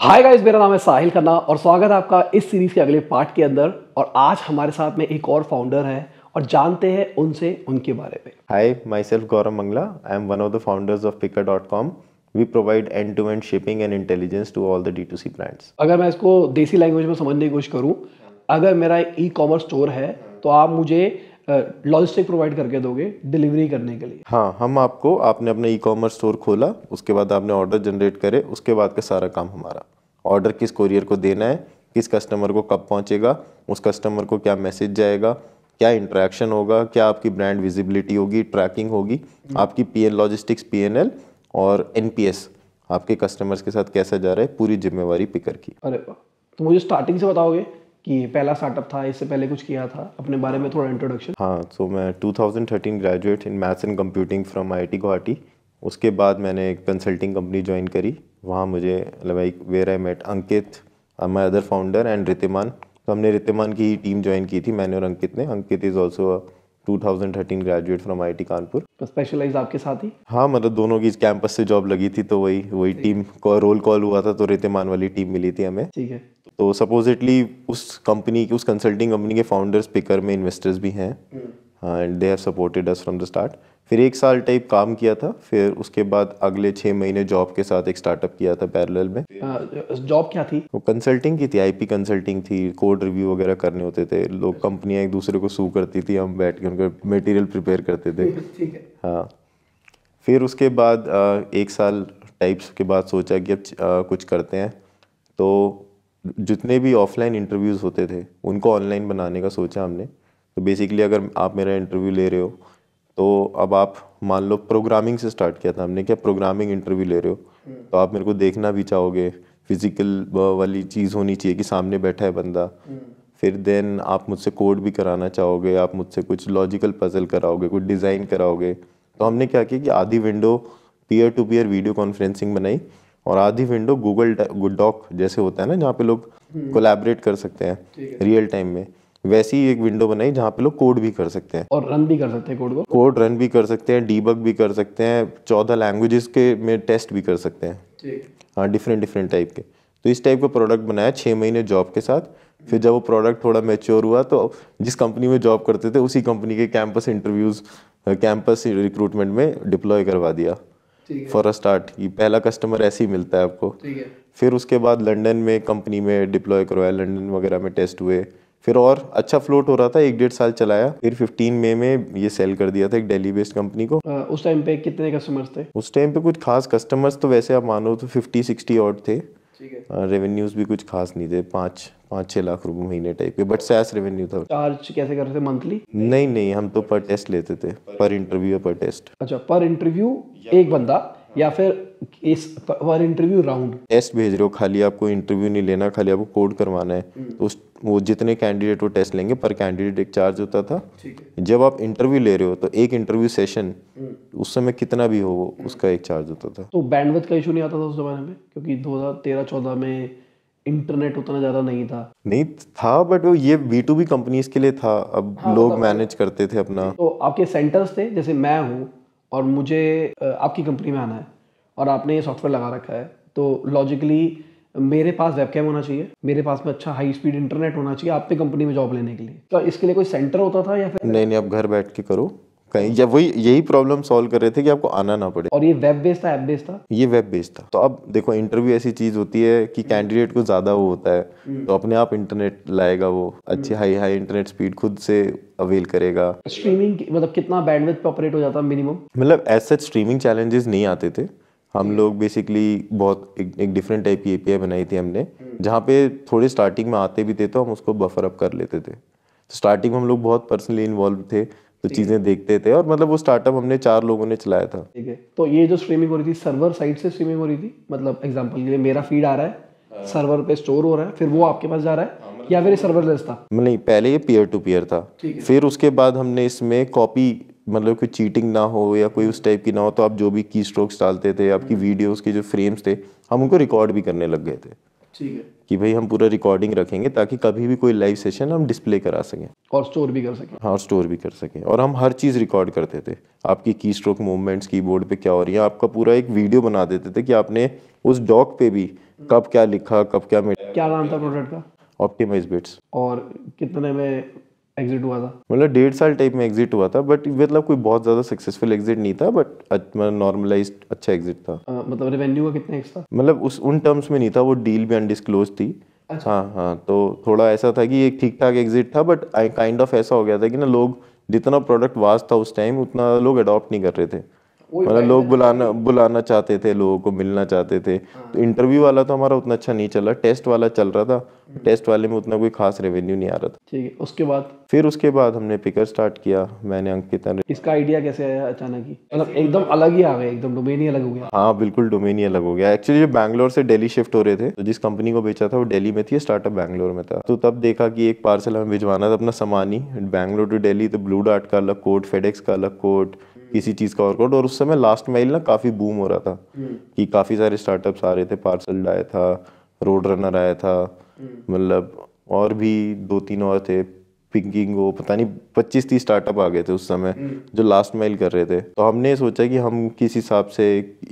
Hi guys मेरा नाम है साहिल खन्ना और स्वागत है आपका इस सीरीज के अगले पार्ट के अंदर और आज हमारे साथ में एक और फाउंडर है और जानते हैं उनसे उनके बारे में hi myself Gaurav Mangla I am one of the founders of Pickrr dot com we provide end to end shipping and intelligence to all the D to C brands अगर मैं इसको देसी लैंग्वेज में समझने की कोशिश करूँ अगर मेरा ई कॉमर्स स्टोर है तो आप मुझे लॉजिस्टिक प्रोवाइड करके दोगे डिलीवरी करने के लिए हाँ हम आपको आपने अपने ई कॉमर्स स्टोर खोला उसके बाद आपने ऑर्डर जनरेट करे उसके बाद का सारा काम हमारा ऑर्डर किस कोरियर को देना है किस कस्टमर को कब पहुँचेगा उस कस्टमर को क्या मैसेज जाएगा क्या इंट्रैक्शन होगा क्या आपकी ब्रांड विजिबिलिटी होगी ट्रैकिंग होगी आपकी P N logistics P N L और एन पी एस आपके कस्टमर्स के साथ कैसा जा रहा है पूरी जिम्मेवारी पिकर की अरे तो मुझे स्टार्टिंग से बताओगे कि ये पहला स्टार्टअप था इससे पहले कुछ किया था अपने बारे में थोड़ा इंट्रोडक्शन हाँ सो so मैं 2013 graduate in maths and computing from I I Guwahati उसके बाद मैंने एक कंसल्टिंग कंपनी ज्वाइन करी वहाँ मुझे like where I met Ankit my other founder and Ritiman तो हमने रितिमान की टीम ज्वाइन की थी मैंने और अंकित ने Ankit is also 2013 graduate from IIT Kanpur तो स्पेशलाइज आपके साथ ही हाँ मतलब दोनों की कैंपस से जॉब लगी थी तो वही वही टीम रोल कॉल हुआ था तो रितिमान वाली टीम मिली थी हमें ठीक है तो सपोजिटली उस कंपनी की उस कंसल्टिंग कंपनी के फाउंडर्स पिकर में इन्वेस्टर्स भी हैं and they have supported us from the start फिर एक साल टाइप काम किया था फिर उसके बाद अगले छः महीने जॉब के साथ एक स्टार्टअप किया था पैरेलल में जॉब हाँ, क्या थी वो कंसल्टिंग की थी आईपी कंसल्टिंग थी कोड रिव्यू वगैरह करने होते थे लोग कंपनियां अच्छा। एक दूसरे को सू करती थी हम बैठ के उनका मटेरियल प्रिपेयर करते थे हाँ फिर उसके बाद एक साल टाइप्स के बाद सोचा कि अब कुछ करते हैं तो जितने भी ऑफलाइन इंटरव्यूज़ होते थे उनको ऑनलाइन बनाने का सोचा हमने तो बेसिकली अगर आप मेरा इंटरव्यू ले रहे हो तो अब आप मान लो प्रोग्रामिंग से स्टार्ट किया था हमने क्या प्रोग्रामिंग इंटरव्यू ले रहे हो तो आप मेरे को देखना भी चाहोगे फिजिकल वाली चीज़ होनी चाहिए कि सामने बैठा है बंदा फिर देन आप मुझसे कोड भी कराना चाहोगे आप मुझसे कुछ लॉजिकल पजल कराओगे कुछ डिज़ाइन कराओगे तो हमने क्या किया कि आधी window peer to peer video conferencing बनाई और आधी विंडो गूगल डॉक जैसे होता है ना जहाँ पे लोग कोलैबोरेट हम्म। कर सकते हैं रियल टाइम में वैसी ही एक विंडो बनाई जहाँ पे लोग कोड भी कर सकते हैं और रन भी कर सकते हैं कोड को कोड रन भी कर सकते हैं डीबग भी कर सकते हैं चौदह लैंग्वेजेस के में टेस्ट भी कर सकते हैं हाँ डिफरेंट डिफरेंट टाइप के तो इस टाइप का प्रोडक्ट बनाया छः महीने जॉब के साथ फिर जब वो प्रोडक्ट थोड़ा मेच्योर हुआ तो जिस कंपनी में जॉब करते थे उसी कंपनी के कैंपस इंटरव्यूज़ कैंपस रिक्रूटमेंट में डिप्लॉय करवा दिया फॉर अ स्टार्ट ये पहला कस्टमर ऐसे ही मिलता है आपको फिर उसके बाद लंदन में कंपनी में डिप्लॉय करवाया लंदन वगैरह में टेस्ट हुए फिर और अच्छा फ्लोट हो रहा था एक डेढ़ साल चलाया फिर 15 मई में ये सेल कर दिया था एक दिल्ली बेस्ड कंपनी को आ, उस टाइम पे कितने कस्टमर्स थे उस टाइम पे कुछ खास कस्टमर्स तो वैसे आप मानो तो 50 60 और थे रेवेन्यूज हाँ, भी कुछ खास नहीं थे पाँच पाँच छह लाख रुपए महीने टाइप के बट सैस रेवेन्यू था चार्ज कैसे कर रहे थे मंथली नहीं नहीं हम तो पर टेस्ट लेते थे पर इंटरव्यू पर टेस्ट अच्छा पर इंटरव्यू एक बंदा या फिर इस पर इंटरव्यू राउंड टेस्ट भेज रहे हो खाली आपको इंटरव्यू नहीं लेना खाली आपको कोड करवाना है हम्म। तो उस वो जितने कैंडिडेट वो टेस्ट लेंगे पर कैंडिडेट एक चार्ज होता था जब आप इंटरव्यू ले रहे हो तो एक इंटरव्यू हम्म। सेशन उस समय कितना भी हो वो हम्म। उसका एक चार्ज होता था तो बैंडविथ का इशू नहीं आता था उस जमाने में क्योंकि दो हज़ार में इंटरनेट उतना ज़्यादा नहीं था नहीं था बट वो ये बी टू बी कंपनीज के लिए था अब हाँ, लोग मैनेज मतलब करते थे अपना तो आपके सेंटर्स थे जैसे मैं हूँ और मुझे आपकी कंपनी में आना है और आपने ये सॉफ्टवेयर लगा रखा है तो लॉजिकली मेरे पास वेबकैम होना चाहिए मेरे पास में अच्छा हाई स्पीड इंटरनेट होना चाहिए आपके कंपनी में जॉब लेने के लिए तो इसके लिए कोई सेंटर होता था या फिर नहीं नहीं आप घर बैठ के करो कहीं जब वही यही प्रॉब्लम सॉल्व कर रहे थे कि आपको आना ना पड़े और ये वेब बेस्ड था ऐप बेस्ड था ये वेब बेस्ड था तो अब देखो इंटरव्यू ऐसी चीज होती है कि कैंडिडेट हम्म। को ज्यादा वो होता है हम्म। तो अपने आप इंटरनेट लाएगा वो अच्छी हाई हाई इंटरनेट स्पीड खुद से अवेल करेगा स्ट्रीमिंग मतलब कितना बैंडविड्थ पे ऑपरेट हो जाता मिनिमम मतलब ऐसे स्ट्रीमिंग चैलेंजेस नहीं आते थे हम हम्म। लोग बेसिकली बहुत एक, एक डिफरेंट टाइप की एपीआई बनाई थी हमने जहाँ पे थोड़े स्टार्टिंग में आते भी थे तो हम उसको बफर अप कर लेते थे स्टार्टिंग तो में हम लोग बहुत पर्सनली इन्वॉल्व थे तो चीज़ें देखते थे और मतलब वो स्टार्टअप हमने चार लोगों ने चलाया था ठीक है तो ये जो स्ट्रीमिंग हो रही थी सर्वर साइड से स्ट्रीमिंग हो रही थी मतलब एग्जाम्पल के लिए मेरा फीड आ रहा है सर्वर हाँ। पे स्टोर हो रहा है फिर वो आपके पास जा रहा है हाँ, मतलब या फिर लेस था मतलब नहीं पहले ये पीयर टू पीयर था फिर उसके बाद हमने इसमें कॉपी मतलब कोई चीटिंग ना हो या कोई उस टाइप की ना हो तो आप जो भी की स्ट्रोक्स डालते थे आपकी वीडियोस हम्म। के जो फ्रेम्स थे हम उनको रिकॉर्ड भी करने लग गए थे कि भाई हम पूरा रिकॉर्डिंग रखेंगे ताकि कभी भी कोई लाइव सेशन हम डिस्प्ले करा सकें और स्टोर भी कर सकें हाँ स्टोर भी कर सकें और हम हर चीज़ रिकॉर्ड करते थे आपकी की स्ट्रोक मूवमेंट्स कीबोर्ड पे क्या हो रही है आपका पूरा एक वीडियो बना देते थे कि आपने उस डॉक पे भी कब क्या लिखा कब क्या मिला क्या नाम था प्रोडक्ट का ऑप्टिमाइज बिट्स और कितने में एग्जिट हुआ था मतलब डेढ़ साल टाइप में एग्जिट हुआ था बट मतलब कोई बहुत ज़्यादा सक्सेसफुल एग्जिट नहीं था बट मतलब नॉर्मलाइज अच्छा एग्जिट था आ, मतलब रेवेन्यू का कितना एक्स था मतलब उस उन टर्म्स में नहीं था वो डील भी अनडिस्क्लोज थी अच्छा। हाँ हाँ तो थोड़ा ऐसा था कि एक ठीक ठाक एग्जिट था बट आई काइंड ऑफ ऐसा हो गया था कि ना लोग जितना प्रोडक्ट वास्ट था उस टाइम उतना लोग अडॉप्ट नहीं कर रहे थे मतलब लोग बुलाना बुलाना चाहते थे लोगों को मिलना चाहते थे हाँ। तो इंटरव्यू वाला तो हमारा उतना अच्छा नहीं चला टेस्ट वाला चल रहा था टेस्ट हम्म। वाले में उतना कोई खास रेवेन्यू नहीं आ रहा था ठीक है उसके बाद फिर उसके बाद हमने पिकर स्टार्ट किया मैंने अंकित इसका आइडिया कैसे आया अचानक ही मतलब एकदम अलग ही आ गया एकदम डोमेन ही अलग हो गया हाँ बिल्कुल डोमेन ही अलग हो गया एक्चुअली जो बैंगलोर से डेली शिफ्ट हो रहे थे तो जिस कंपनी को बेचा था वो डेली में थी स्टार्टअप बैंगलोर में था तो तब देखा कि एक पार्सल हमें भिजवाना था अपना सामान ही बैंगलोर टू डेली तो ब्लू डार्ट का अलग कोड फेडेक्स का अलग कोड किसी चीज़ का वर्कआउट और उस समय लास्ट माइल ना काफ़ी बूम हो रहा था हम्म। कि काफ़ी सारे स्टार्टअप्स आ रहे थे पार्सल आया था रोड रनर आया था मतलब और भी दो तीन और थे पिंकिंग वो पता नहीं पच्चीस तीस स्टार्टअप आ गए थे उस समय हम्म। जो लास्ट माइल कर रहे थे तो हमने सोचा कि हम किस हिसाब से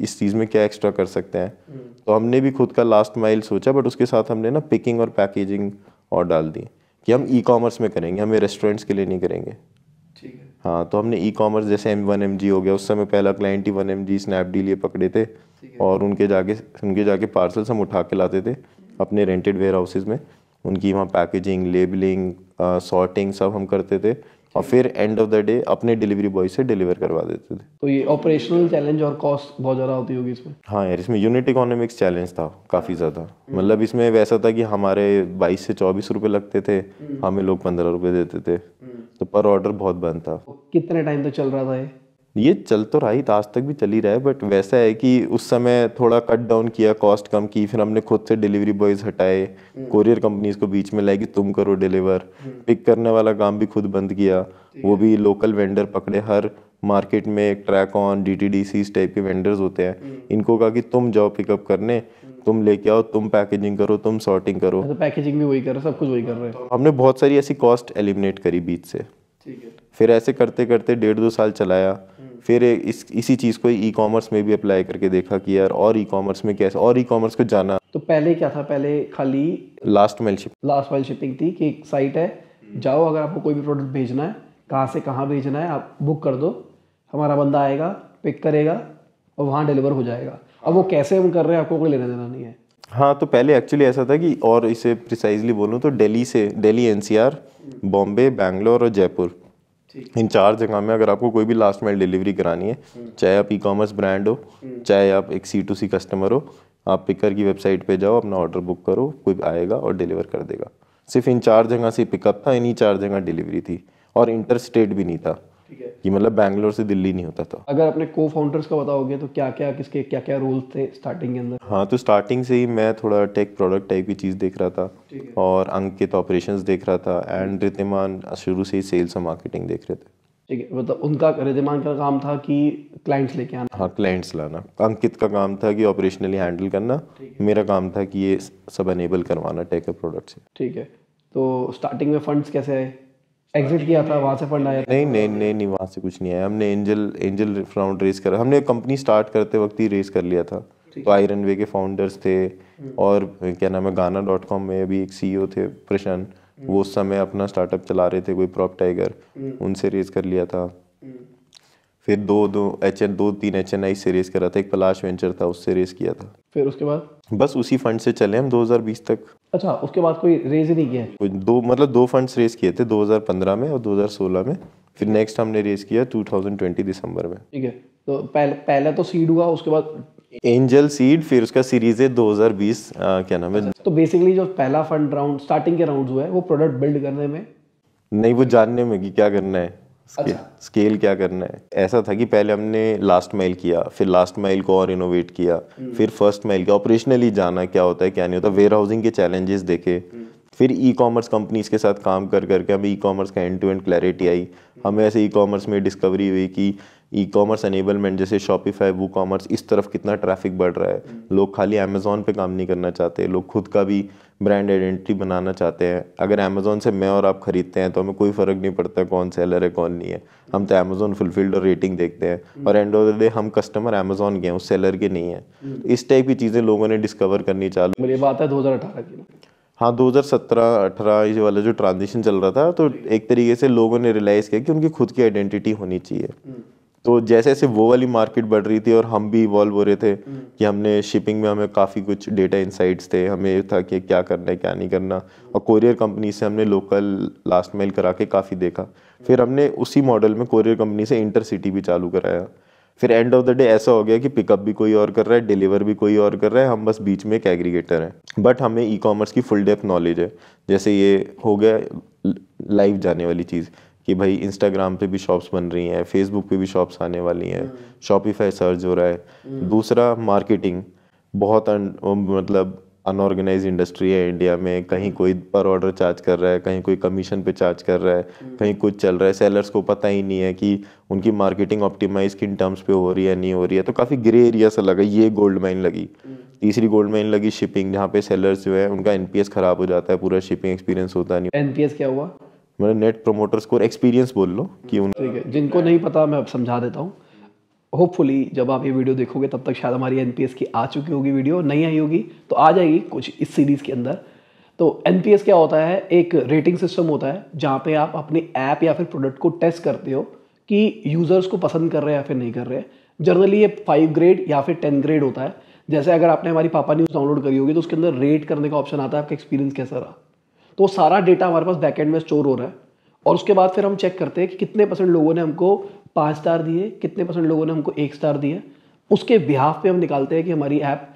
इस चीज़ में क्या एक्स्ट्रा कर सकते हैं हम्म। तो हमने भी खुद का लास्ट माइल सोचा बट उसके साथ हमने ना पिकिंग और पैकेजिंग और डाल दी कि हम ई कॉमर्स में करेंगे हमें रेस्टोरेंट्स के लिए नहीं करेंगे हाँ तो हमने ई कॉमर्स जैसे एम वन एम जी हो गया उस समय पहला क्लाइंट ही वन एम जी स्नैपडील ये पकड़े थे और उनके जाके उनके जाके पार्सल्स हम उठा के लाते थे अपने रेंटेड वेयर हाउसेज में उनकी वहाँ पैकेजिंग लेबलिंग सॉर्टिंग सब हम करते थे और फिर एंड ऑफ द डे अपने डिलीवरी बॉय से डिलीवर करवा देते थे तो ये ऑपरेशनल चैलेंज और कॉस्ट बहुत ज़्यादा होती होगी इसमें हाँ यार इसमें यूनिट इकोनॉमिक्स चैलेंज था काफ़ी हाँ। ज़्यादा हम्म। मतलब इसमें वैसा था कि हमारे बाईस से चौबीस रुपये लगते थे हम्म। हमें लोग पंद्रह रुपये देते थे हम्म। तो पर ऑर्डर बहुत बंद था कितने टाइम तो चल रहा था ये ये चल तो रहा ही था तो आज तक भी चल ही रहा है बट वैसा है कि उस समय थोड़ा कट डाउन किया कॉस्ट कम की फिर हमने खुद से डिलीवरी बॉयज हटाए कोरियर हम्म। कंपनीज को बीच में लाए कि तुम करो डिलीवर पिक हम्म। करने वाला काम भी खुद बंद किया वो भी लोकल वेंडर पकड़े हर मार्केट में Trackon D T type के वेंडर्स होते हैं हम्म। इनको कहा कि तुम जाओ पिकअप करने तुम लेके आओ तुम पैकेजिंग करो तुम सॉर्टिंग करो तो पैकेजिंग भी वही कर रहे सब कुछ वही कर रहे हैं तो हमने बहुत सारी ऐसी कॉस्ट एलिमिनेट करी बीच से ठीक है फिर ऐसे करते करते डेढ़ दो साल चलाया हम्म। फिर इस इसी चीज़ को ई कॉमर्स में भी अप्लाई करके देखा कि यार और ई कॉमर्स में कैसे और ई कॉमर्स को जाना तो पहले क्या था पहले खाली last mile ship last mile shipping थी कि एक साइट है हम्म। जाओ अगर आपको कोई भी प्रोडक्ट भेजना है कहाँ से कहाँ भेजना है आप बुक कर दो हमारा बंदा आएगा पिक करेगा और वहाँ डिलीवर हो जाएगा अब वो कैसे हम कर रहे हैं आपको कोई लेना देना नहीं है हाँ तो पहले एक्चुअली ऐसा था कि और इसे प्रिसाइजली बोलूँ तो दिल्ली से दिल्ली एनसीआर बॉम्बे बैंगलोर और जयपुर इन चार जगह में अगर आपको कोई भी लास्ट माइल डिलीवरी करानी है हम्म। चाहे आप ई कॉमर्स ब्रांड हो हम्म। चाहे आप एक सी टू सी कस्टमर हो आप पिकर की वेबसाइट पे जाओ अपना ऑर्डर बुक करो कोई आएगा और डिलीवर कर देगा सिर्फ इन चार जगह से पिकअप था इन्हीं चार जगह डिलीवरी थी और इंटर स्टेट भी नहीं था कि मतलब बैंगलोर से दिल्ली नहीं होता था अगर अपने को फाउंडर्स का बताओगे तो क्या क्या किसके क्या क्या रोल थे स्टार्टिंग के अंदर हाँ तो स्टार्टिंग से ही मैं थोड़ा टेक प्रोडक्ट टाइप की चीज़ देख रहा था और अंकित तो ऑपरेशंस देख रहा था एंड रितिमान शुरू से ही सेल्स और मार्केटिंग देख रहे थे ठीक है मतलब उनका रिजमान का काम था कि क्लाइंट्स लेके आना हाँ क्लाइंट्स लाना अंकित का काम था कि ऑपरेशनली हैंडल करना मेरा काम था कि ये सब अनेबल करवाना टेक प्रोडक्ट से ठीक है तो स्टार्टिंग में फंड्स कैसे आए एग्जिट किया था वहाँ से फंड आया नहीं नहीं नहीं नहीं वहाँ से कुछ नहीं आया हमने एंजल एंजल राउंड रेस करा हमने कंपनी स्टार्ट करते वक्त ही रेस कर लिया था तो आयरन वे के फाउंडर्स थे हम्म। और क्या नाम है गाना डॉट कॉम में अभी एक सीईओ थे प्रशांत हम्म। वो उस समय अपना स्टार्टअप चला रहे थे कोई प्रॉप हम्म। टाइगर उनसे रेस कर लिया था फिर दो दो एच एन दो तीन एच एन आई से रेस करा था एक पलाश वेंचर था उससे रेस किया था फिर उसके बाद बस उसी फंड से चले हम 2020 तक अच्छा उसके बाद कोई रेज ही नहीं किया दो मतलब दो फंड्स रेस किए थे 2015 में और 2016 में फिर नेक्स्ट हमने रेस किया 2020 दिसंबर में ठीक है तो पहले पहले तो सीड हुआ उसके बाद एंजल सीड फिर उसका सीरीज है 2020 आ, क्या नाम है अच्छा, तो बेसिकली जो पहला फंड राउंड स्टार्टिंग के राउंड हुआ है वो प्रोडक्ट बिल्ड करने में नहीं वो जानने में कि क्या करना है स्केल अच्छा। स्केल क्या करना है ऐसा था कि पहले हमने लास्ट माइल किया फिर लास्ट माइल को और इनोवेट किया हम्म। फिर फर्स्ट माइल किया ऑपरेशनली जाना क्या होता है क्या नहीं होता वेयर हाउसिंग के चैलेंजेस देखे हम्म। फिर ई कॉमर्स कंपनीज के साथ काम कर करके हमें ई कॉमर्स का end to end clarity hmm हम्म। हमें ऐसे ई कॉमर्स में डिस्कवरी हुई कि ई कॉमर्स एनेबलमेंट जैसे शॉपिफाई वो कॉमर्स इस तरफ कितना ट्रैफिक बढ़ रहा है हम्म। लोग खाली अमेज़ोन पे काम नहीं करना चाहते लोग खुद का भी ब्रांड आइडेंटिटी बनाना चाहते हैं अगर अमेज़ोन से मैं और आप ख़रीदते हैं तो हमें कोई फ़र्क नहीं पड़ता कौन सेलर है कौन नहीं है हम तो अमेज़ोन फुलफिल्ड और रेटिंग देखते हैं हम्म। और एंड ऑफ द डे हम कस्टमर अमेज़ोन के हैं उस सेलर के नहीं हैं हम्म। तो इस टाइप की चीज़ें लोगों ने डिस्कवर करनी चालू मेरी बात है दो की हाँ 2017 18 ये वाला जो ट्रांजिशन चल रहा था तो एक तरीके से लोगों ने रियलाइज़ किया कि उनकी खुद की आइडेंटिटी होनी चाहिए तो जैसे जैसे वो वाली मार्केट बढ़ रही थी और हम भी इवॉल्व हो रहे थे हम्म। कि हमने शिपिंग में हमें काफ़ी कुछ डेटा इंसाइट्स थे हमें ये था कि क्या करना है क्या नहीं करना और कोरियर कंपनी से हमने लोकल लास्ट माइल करा के काफ़ी देखा फिर हमने उसी मॉडल में कोरियर कंपनी से इंटरसिटी भी चालू कराया फिर एंड ऑफ द डे ऐसा हो गया कि पिकअप भी कोई और कर रहा है डिलीवर भी कोई और कर रहा है हम बस बीच में एक एग्रीगेटर हैं बट हमें ई कॉमर्स की फुल डेप्थ नॉलेज है जैसे ये हो गया लाइव जाने वाली चीज़ कि भाई इंस्टाग्राम पे भी शॉप्स बन रही हैं फेसबुक पे भी शॉप्स आने वाली हैं शॉपिफाई हम्म। सर्च हो रहा है हम्म। दूसरा मार्केटिंग बहुत मतलब अनऑर्गेनाइज इंडस्ट्री है इंडिया में कहीं हम्म। कोई पर ऑर्डर चार्ज कर रहा है कहीं कोई कमीशन पे चार्ज कर रहा है कहीं कुछ चल रहा है सेलर्स को पता ही नहीं है कि उनकी मार्केटिंग ऑप्टिमाइज किन टर्म्स पे हो रही है नहीं हो रही है तो काफ़ी ग्रे एरिया सा लगा ये गोल्ड माइन लगी तीसरी गोल्ड माइन लगी शिपिंग जहाँ पे सेलर्स जो है उनका एनपीएस खराब हो जाता है पूरा शिपिंग एक्सपीरियंस होता नहीं एनपीएस क्या हुआ मतलब नेट प्रोमोटर्स स्कोर एक्सपीरियंस बोल लो कि उन ठीक है जिनको नहीं पता मैं अब समझा देता हूँ होपफुली जब आप ये वीडियो देखोगे तब तक शायद हमारी एन की आ चुकी होगी वीडियो नहीं आई होगी तो आ जाएगी कुछ इस सीरीज़ के अंदर तो एन क्या होता है एक रेटिंग सिस्टम होता है जहाँ पे आप अपने ऐप या फिर प्रोडक्ट को टेस्ट करते हो कि यूज़र्स को पसंद कर रहे हैं या फिर नहीं कर रहे हैं जनरली ये फाइव ग्रेड या फिर टेन ग्रेड होता है जैसे अगर आपने हमारी पापा न्यूज़ डाउनलोड करी होगी तो उसके अंदर रेट करने का ऑप्शन आता है आपका एक्सपीरियंस कैसा रहा तो सारा डेटा हमारे पास बैकेंड में स्टोर हो रहा है और उसके बाद फिर हम चेक करते हैं कि कितने परसेंट लोगों ने हमको पाँच स्टार दिए कितने परसेंट लोगों ने हमको एक स्टार दिया उसके बिहाफ पे हम निकालते हैं कि हमारी ऐप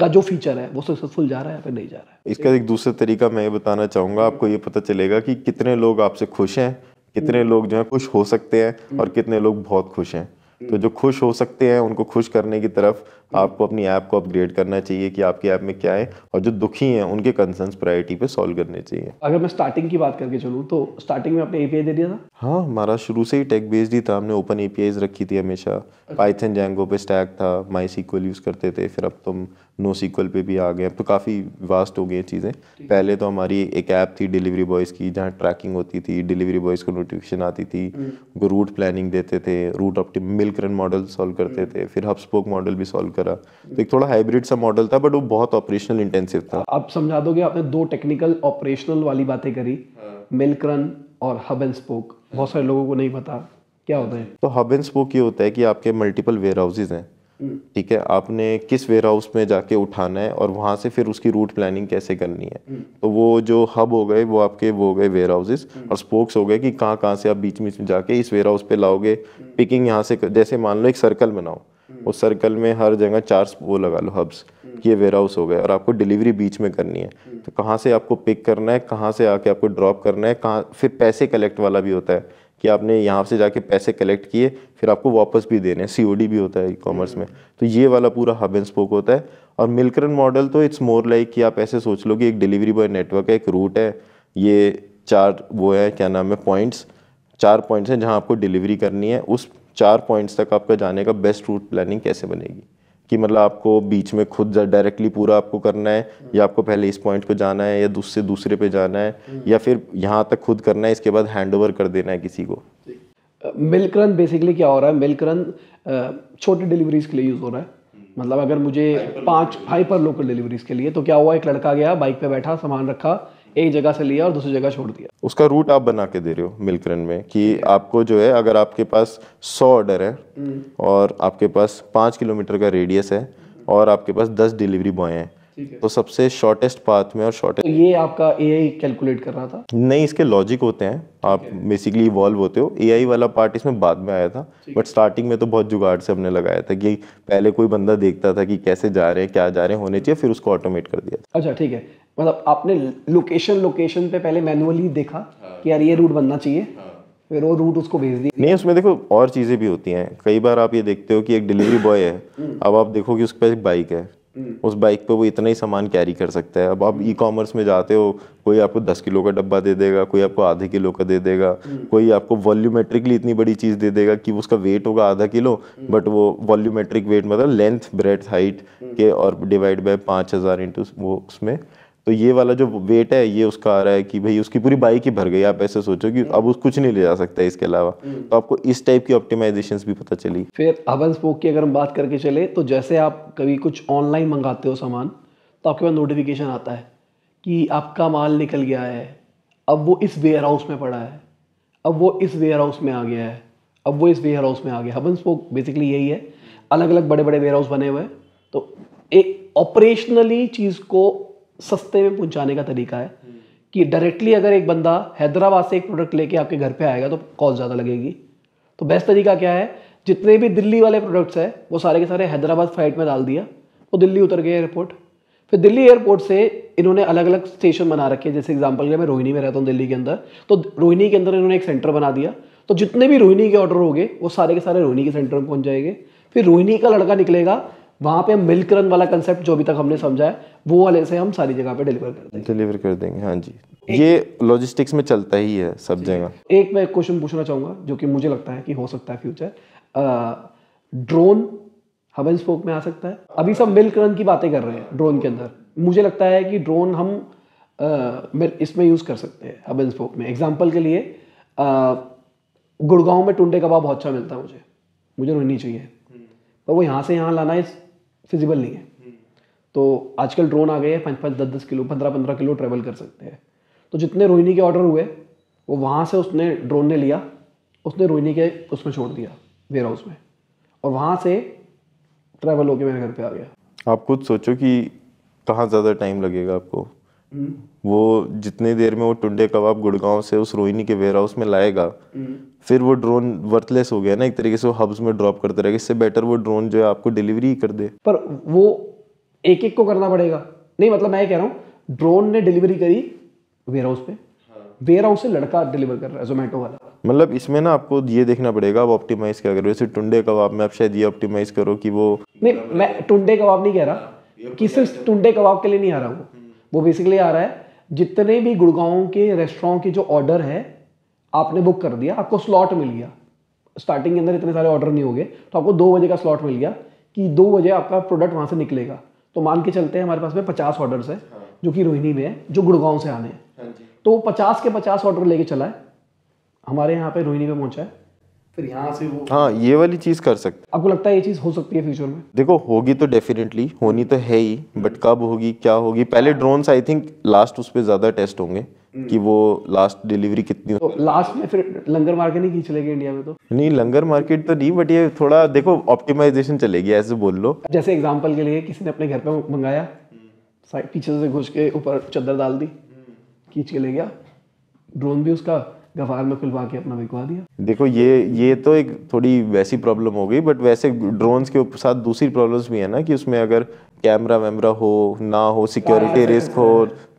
का जो फीचर है वो सक्सेसफुल जा रहा है या फिर नहीं जा रहा है इसका एक दूसरा तरीका मैं ये बताना चाहूँगा आपको ये पता चलेगा कि कितने लोग आपसे खुश हैं कितने लोग जो है खुश हो सकते हैं और कितने लोग बहुत खुश हैं तो जो खुश हो सकते हैं उनको खुश करने की तरफ आपको अपनी ऐप को अपग्रेड करना चाहिए कि आपके ऐप में क्या है और जो दुखी हैं उनके कंसर्न प्रायोरिटी पे सॉल्व करने चाहिए अगर मैं स्टार्टिंग की बात करके चलूँ तो स्टार्टिंग में आपने एपीआई दे दिया था हाँ हमारा शुरू से ही टेक बेस्ड ही था हमने ओपन एपीआई रखी थी हमेशा पाइथन अच्छा। जैंगो पे स्टैक था माई सीक्वल यूज़ करते थे फिर अब तुम नो सीक्वल पे भी आ गए अब तो काफ़ी वास्ट हो गई चीज़ें पहले तो हमारी एक ऐप थी डिलीवरी बॉयज़ की जहाँ ट्रैकिंग होती थी डिलीवरी बॉयज़ को नोटिफिकेशन आती थी हम्म। उनको रूट प्लानिंग देते थे route optim milk run model solve करते हम्म। थे फिर हब स्पोक मॉडल भी सॉल्व करा तो एक थोड़ा हाइब्रिड सा मॉडल था बट वो बहुत ऑपरेशनल इंटेंसिव था आप समझा दोगे आपने दो टेक्निकल ऑपरेशनल वाली बातें करी मिल्क हाँ। रन और हब एंड स्पोक बहुत सारे लोगों को नहीं पता क्या होता है तो हब एंड स्पोक ये होता है कि आपके मल्टीपल वेयर हाउसेज हैं हम्म। ठीक है आपने किस वेयर हाउस में जाके उठाना है और वहाँ से फिर उसकी रूट प्लानिंग कैसे करनी है हम्म। तो वो जो हब हो गए वो आपके वो हो गए वेयर हाउसेज हम्म। और स्पोक्स हो गए कि कहाँ कहाँ से आप बीच बीच में जाके इस वेयर हाउस पे लाओगे पिकिंग यहाँ से जैसे मान लो एक सर्कल बनाओ हम्म। उस सर्कल में हर जगह चार वो लगा लो हब्स हम्म। ये वेयर हाउस हो गए और आपको डिलीवरी बीच में करनी है हम्म। तो कहाँ से आपको पिक करना है कहाँ से आके आपको ड्रॉप करना है कहाँ फिर पैसे कलेक्ट वाला भी होता है कि आपने यहाँ से जाके पैसे कलेक्ट किए फिर आपको वापस भी देने हैं सी भी होता है ई कॉमर्स में तो ये वाला पूरा हब एंड स्पोक होता है और मिल्करन मॉडल तो इट्स मोर लाइक कि आप ऐसे सोच लो कि एक डिलीवरी बॉय नेटवर्क है एक रूट है ये चार वो है क्या नाम है पॉइंट्स चार पॉइंट्स हैं जहाँ आपको डिलीवरी करनी है उस चार पॉइंट्स तक आपका जाने का बेस्ट रूट प्लानिंग कैसे बनेगी कि मतलब आपको बीच में खुद डायरेक्टली पूरा आपको करना है या आपको पहले इस पॉइंट पे जाना है या दूसरे दूसरे पे जाना है या फिर यहाँ तक खुद करना है इसके बाद हैंड ओवर कर देना है किसी को मिल्क रन बेसिकली क्या हो रहा है मिल्क रन छोटे डिलीवरीज के लिए यूज़ हो रहा है मतलब अगर मुझे पाँच हाइपर लोकल डिलीवरीज के लिए तो क्या हुआ एक लड़का गया बाइक पे बैठा सामान रखा एक जगह से लिया और दूसरी जगह छोड़ दिया उसका रूट आप बना के दे रहे हो मिल्करन में कि आपको जो है अगर आपके पास सौ ऑर्डर है हम्म। और आपके पास पाँच किलोमीटर का रेडियस है और आपके पास दस डिलीवरी बॉय हैं तो सबसे शॉर्टेस्ट पाथ में और शॉर्टेस्ट तो ये आपका आई कैलकुलेट कर रहा था नहीं इसके लॉजिक होते हैं आप बेसिकली इवॉल्व होते हो आई वाला पार्ट इसमें बाद में आया था बट स्टार्टिंग में तो बहुत जुगाड़ से हमने लगाया था कि पहले कोई बंदा देखता था कि कैसे जा रहे हैं क्या जा रहे हैं होने चाहिए फिर उसको ऑटोमेट कर दिया अच्छा ठीक है मतलब आपने लोकेशन लोकेशन पे पहले मैनुअली देखा हाँ। कि यार ये रूट बनना चाहिए हाँ। फिर वो रूट उसको भेज दिया नहीं उसमें देखो और चीज़ें भी होती हैं कई बार आप ये देखते हो कि एक डिलीवरी बॉय है हम्म। अब आप देखो कि उसके पास एक बाइक है हम्म। उस बाइक पे वो इतना ही सामान कैरी कर सकता है अब आप ई हम्म। कॉमर्स में जाते हो कोई आपको दस किलो का डब्बा दे देगा कोई आपको आधे किलो का दे देगा हम्म। कोई आपको वॉल्यूमेट्रिकली इतनी बड़ी चीज़ दे देगा कि उसका वेट होगा आधा किलो बट वो वॉल्यूमेट्रिक वेट मतलब लेंथ ब्रेथ हाइट के और डिवाइड बाय पाँच हज़ार इंटू वो उसमें तो ये वाला जो वेट है ये उसका आ रहा है कि भाई उसकी पूरी बाइक ही भर गई आप ऐसे सोचो कि अब उस कुछ नहीं ले जा सकता इसके अलावा हम्म। तो आपको इस टाइप की ऑप्टिमाइजेशन भी पता चली फिर अवन स्पोक की अगर हम बात करके चले तो जैसे आप कभी कुछ ऑनलाइन मंगाते हो सामान तो आपके पास नोटिफिकेशन आता है कि आपका माल निकल गया है अब वो इस वेयर हाउस में पड़ा है अब वो इस वेयर हाउस में आ गया है अब वो इस वेयर हाउस में आ गया हबन स्पोक बेसिकली यही है अलग अलग बड़े बड़े वेयर हाउस बने हुए हैं तो एक ऑपरेशनली चीज़ को सस्ते में पहुंचाने का तरीका है कि डायरेक्टली अगर एक बंदा हैदराबाद से एक प्रोडक्ट लेके आपके घर पे आएगा तो कॉस्ट ज़्यादा लगेगी तो बेस्ट तरीका क्या है जितने भी दिल्ली वाले प्रोडक्ट्स हैं वो सारे के सारे हैदराबाद फ्लाइट में डाल दिया वो दिल्ली उतर गए एयरपोर्ट फिर दिल्ली एयरपोर्ट से इन्होंने अलग अलग स्टेशन बना रखे जैसे एग्जाम्पल के लिए मैं रोहिणी में रहता हूँ दिल्ली के अंदर तो रोहिणी के अंदर इन्होंने एक सेंटर बना दिया तो जितने भी रोहिणी के ऑर्डर हो गए वो सारे के सारे रोहिणी के सेंटर में पहुँच जाएंगे फिर रोहिणी का लड़का निकलेगा वहाँ पे मिल्क रन वाला कंसेप्ट जो अभी तक हमने समझा है वो वाले से हम सारी जगह पे डिलीवर कर देंगे डिलीवर कर देंगे हाँ जी ये लॉजिस्टिक्स में चलता ही है सब जगह एक मैं क्वेश्चन पूछना चाहूँगा जो कि मुझे लगता है कि हो सकता है future drone hub and spoke में आ सकता है अभी सब मिल्क रन की बातें कर रहे हैं ड्रोन के अंदर मुझे लगता है कि ड्रोन हम इसमें यूज़ कर सकते हैं हब एंड स्पोक में एग्जाम्पल के लिए गुड़गांव में टुंडे कबाब बहुत अच्छा मिलता है मुझे मुझे रोहिनी चाहिए हम्म। पर वो यहाँ से यहाँ लाना इस फिजिबल नहीं है तो आजकल ड्रोन आ गए हैं पाँच पाँच दस दस किलो पंद्रह पंद्रह किलो ट्रेवल कर सकते हैं तो जितने रोहिणी के ऑर्डर हुए वो वहाँ से उसने ड्रोन ने लिया उसने रोहिणी के उसमें छोड़ दिया वेयर हाउस में और वहाँ से ट्रैवल होके मेरे घर पे आ गया आप खुद सोचो कि कहाँ ज़्यादा टाइम लगेगा आपको हम्म। वो जितनी देर में वो टुंडे कबाब गुड़गांव से उस रोहिणी के वेयर हाउस में लाएगा हम्म। फिर वो ड्रोन वर्थलेस हो गया ना एक तरीके से वो हब्स में ड्रॉप करते रहेगा इससे बेटर वो ड्रोन जो है आपको डिलीवरी कर दे पर वो एक एक को करना पड़ेगा नहीं मतलब मैं ये कह रहा हूँ ड्रोन ने डिलीवरी करी वेयर हाउस पे वेयर हाउस से लड़का डिलीवर कर रहा है जोमेटो वाला मतलब इसमें ना आपको ये देखना पड़ेगा आप ऑप्टिमाइज क्या करो जैसे टुंडे कबाब में आप शायद ये ऑप्टिमाइज करो कि वो नहीं मैं टुंडे कबाब नहीं कह रहा तो कि सिर्फ टुंडे कबाब के लिए नहीं आ रहा हूँ वो बेसिकली हम्म। आ रहा है जितने भी गुड़गांव के रेस्टोरेंट के जो ऑर्डर है आपने बुक कर दिया आपको स्लॉट मिल गया स्टार्टिंग के अंदर इतने सारे ऑर्डर नहीं हो गए तो आपको दो बजे का स्लॉट मिल गया कि दो बजे आपका प्रोडक्ट वहाँ से निकलेगा तो मान के चलते हैं हमारे पास में पचास ऑर्डर्स है हाँ। जो कि रोहिणी में है जो गुड़गांव से आने हैं हाँ तो पचास के पचास ऑर्डर लेके चला है हमारे यहाँ पे रोहिणी में पहुँचा है फिर यहाँ से वो हाँ ये वाली चीज़ कर सकते आपको लगता है ये चीज़ हो सकती है फ्यूचर में देखो होगी तो डेफिनेटली होनी तो है ही बट कब होगी क्या होगी पहले आई थिंक लास्ट उस पर ज़्यादा टेस्ट होंगे हम्म। कि वो लास्ट डिलीवरी कितनी तो लास्ट में फिर लंगर मार्केट नहीं खींच इंडिया में तो नहीं लंगर मार्केट तो नहीं बट ये थोड़ा देखो ऑप्टिमाइजेशन चलेगी ऐसे बोल लो जैसे एग्जांपल के लिए किसी ने अपने घर पे मंगाया पीछे से घुस के ऊपर चादर डाल दी हम्म। खींच के ले गया ड्रोन भी उसका गफार में खुलवा के अपना बिकवा दिया देखो ये ये तो एक थोड़ी वैसी प्रॉब्लम हो गई बट वैसे ड्रोन्स के साथ दूसरी प्रॉब्लम्स भी है ना कि उसमें अगर कैमरा वैमरा हो ना हो सिक्योरिटी रिस्क हो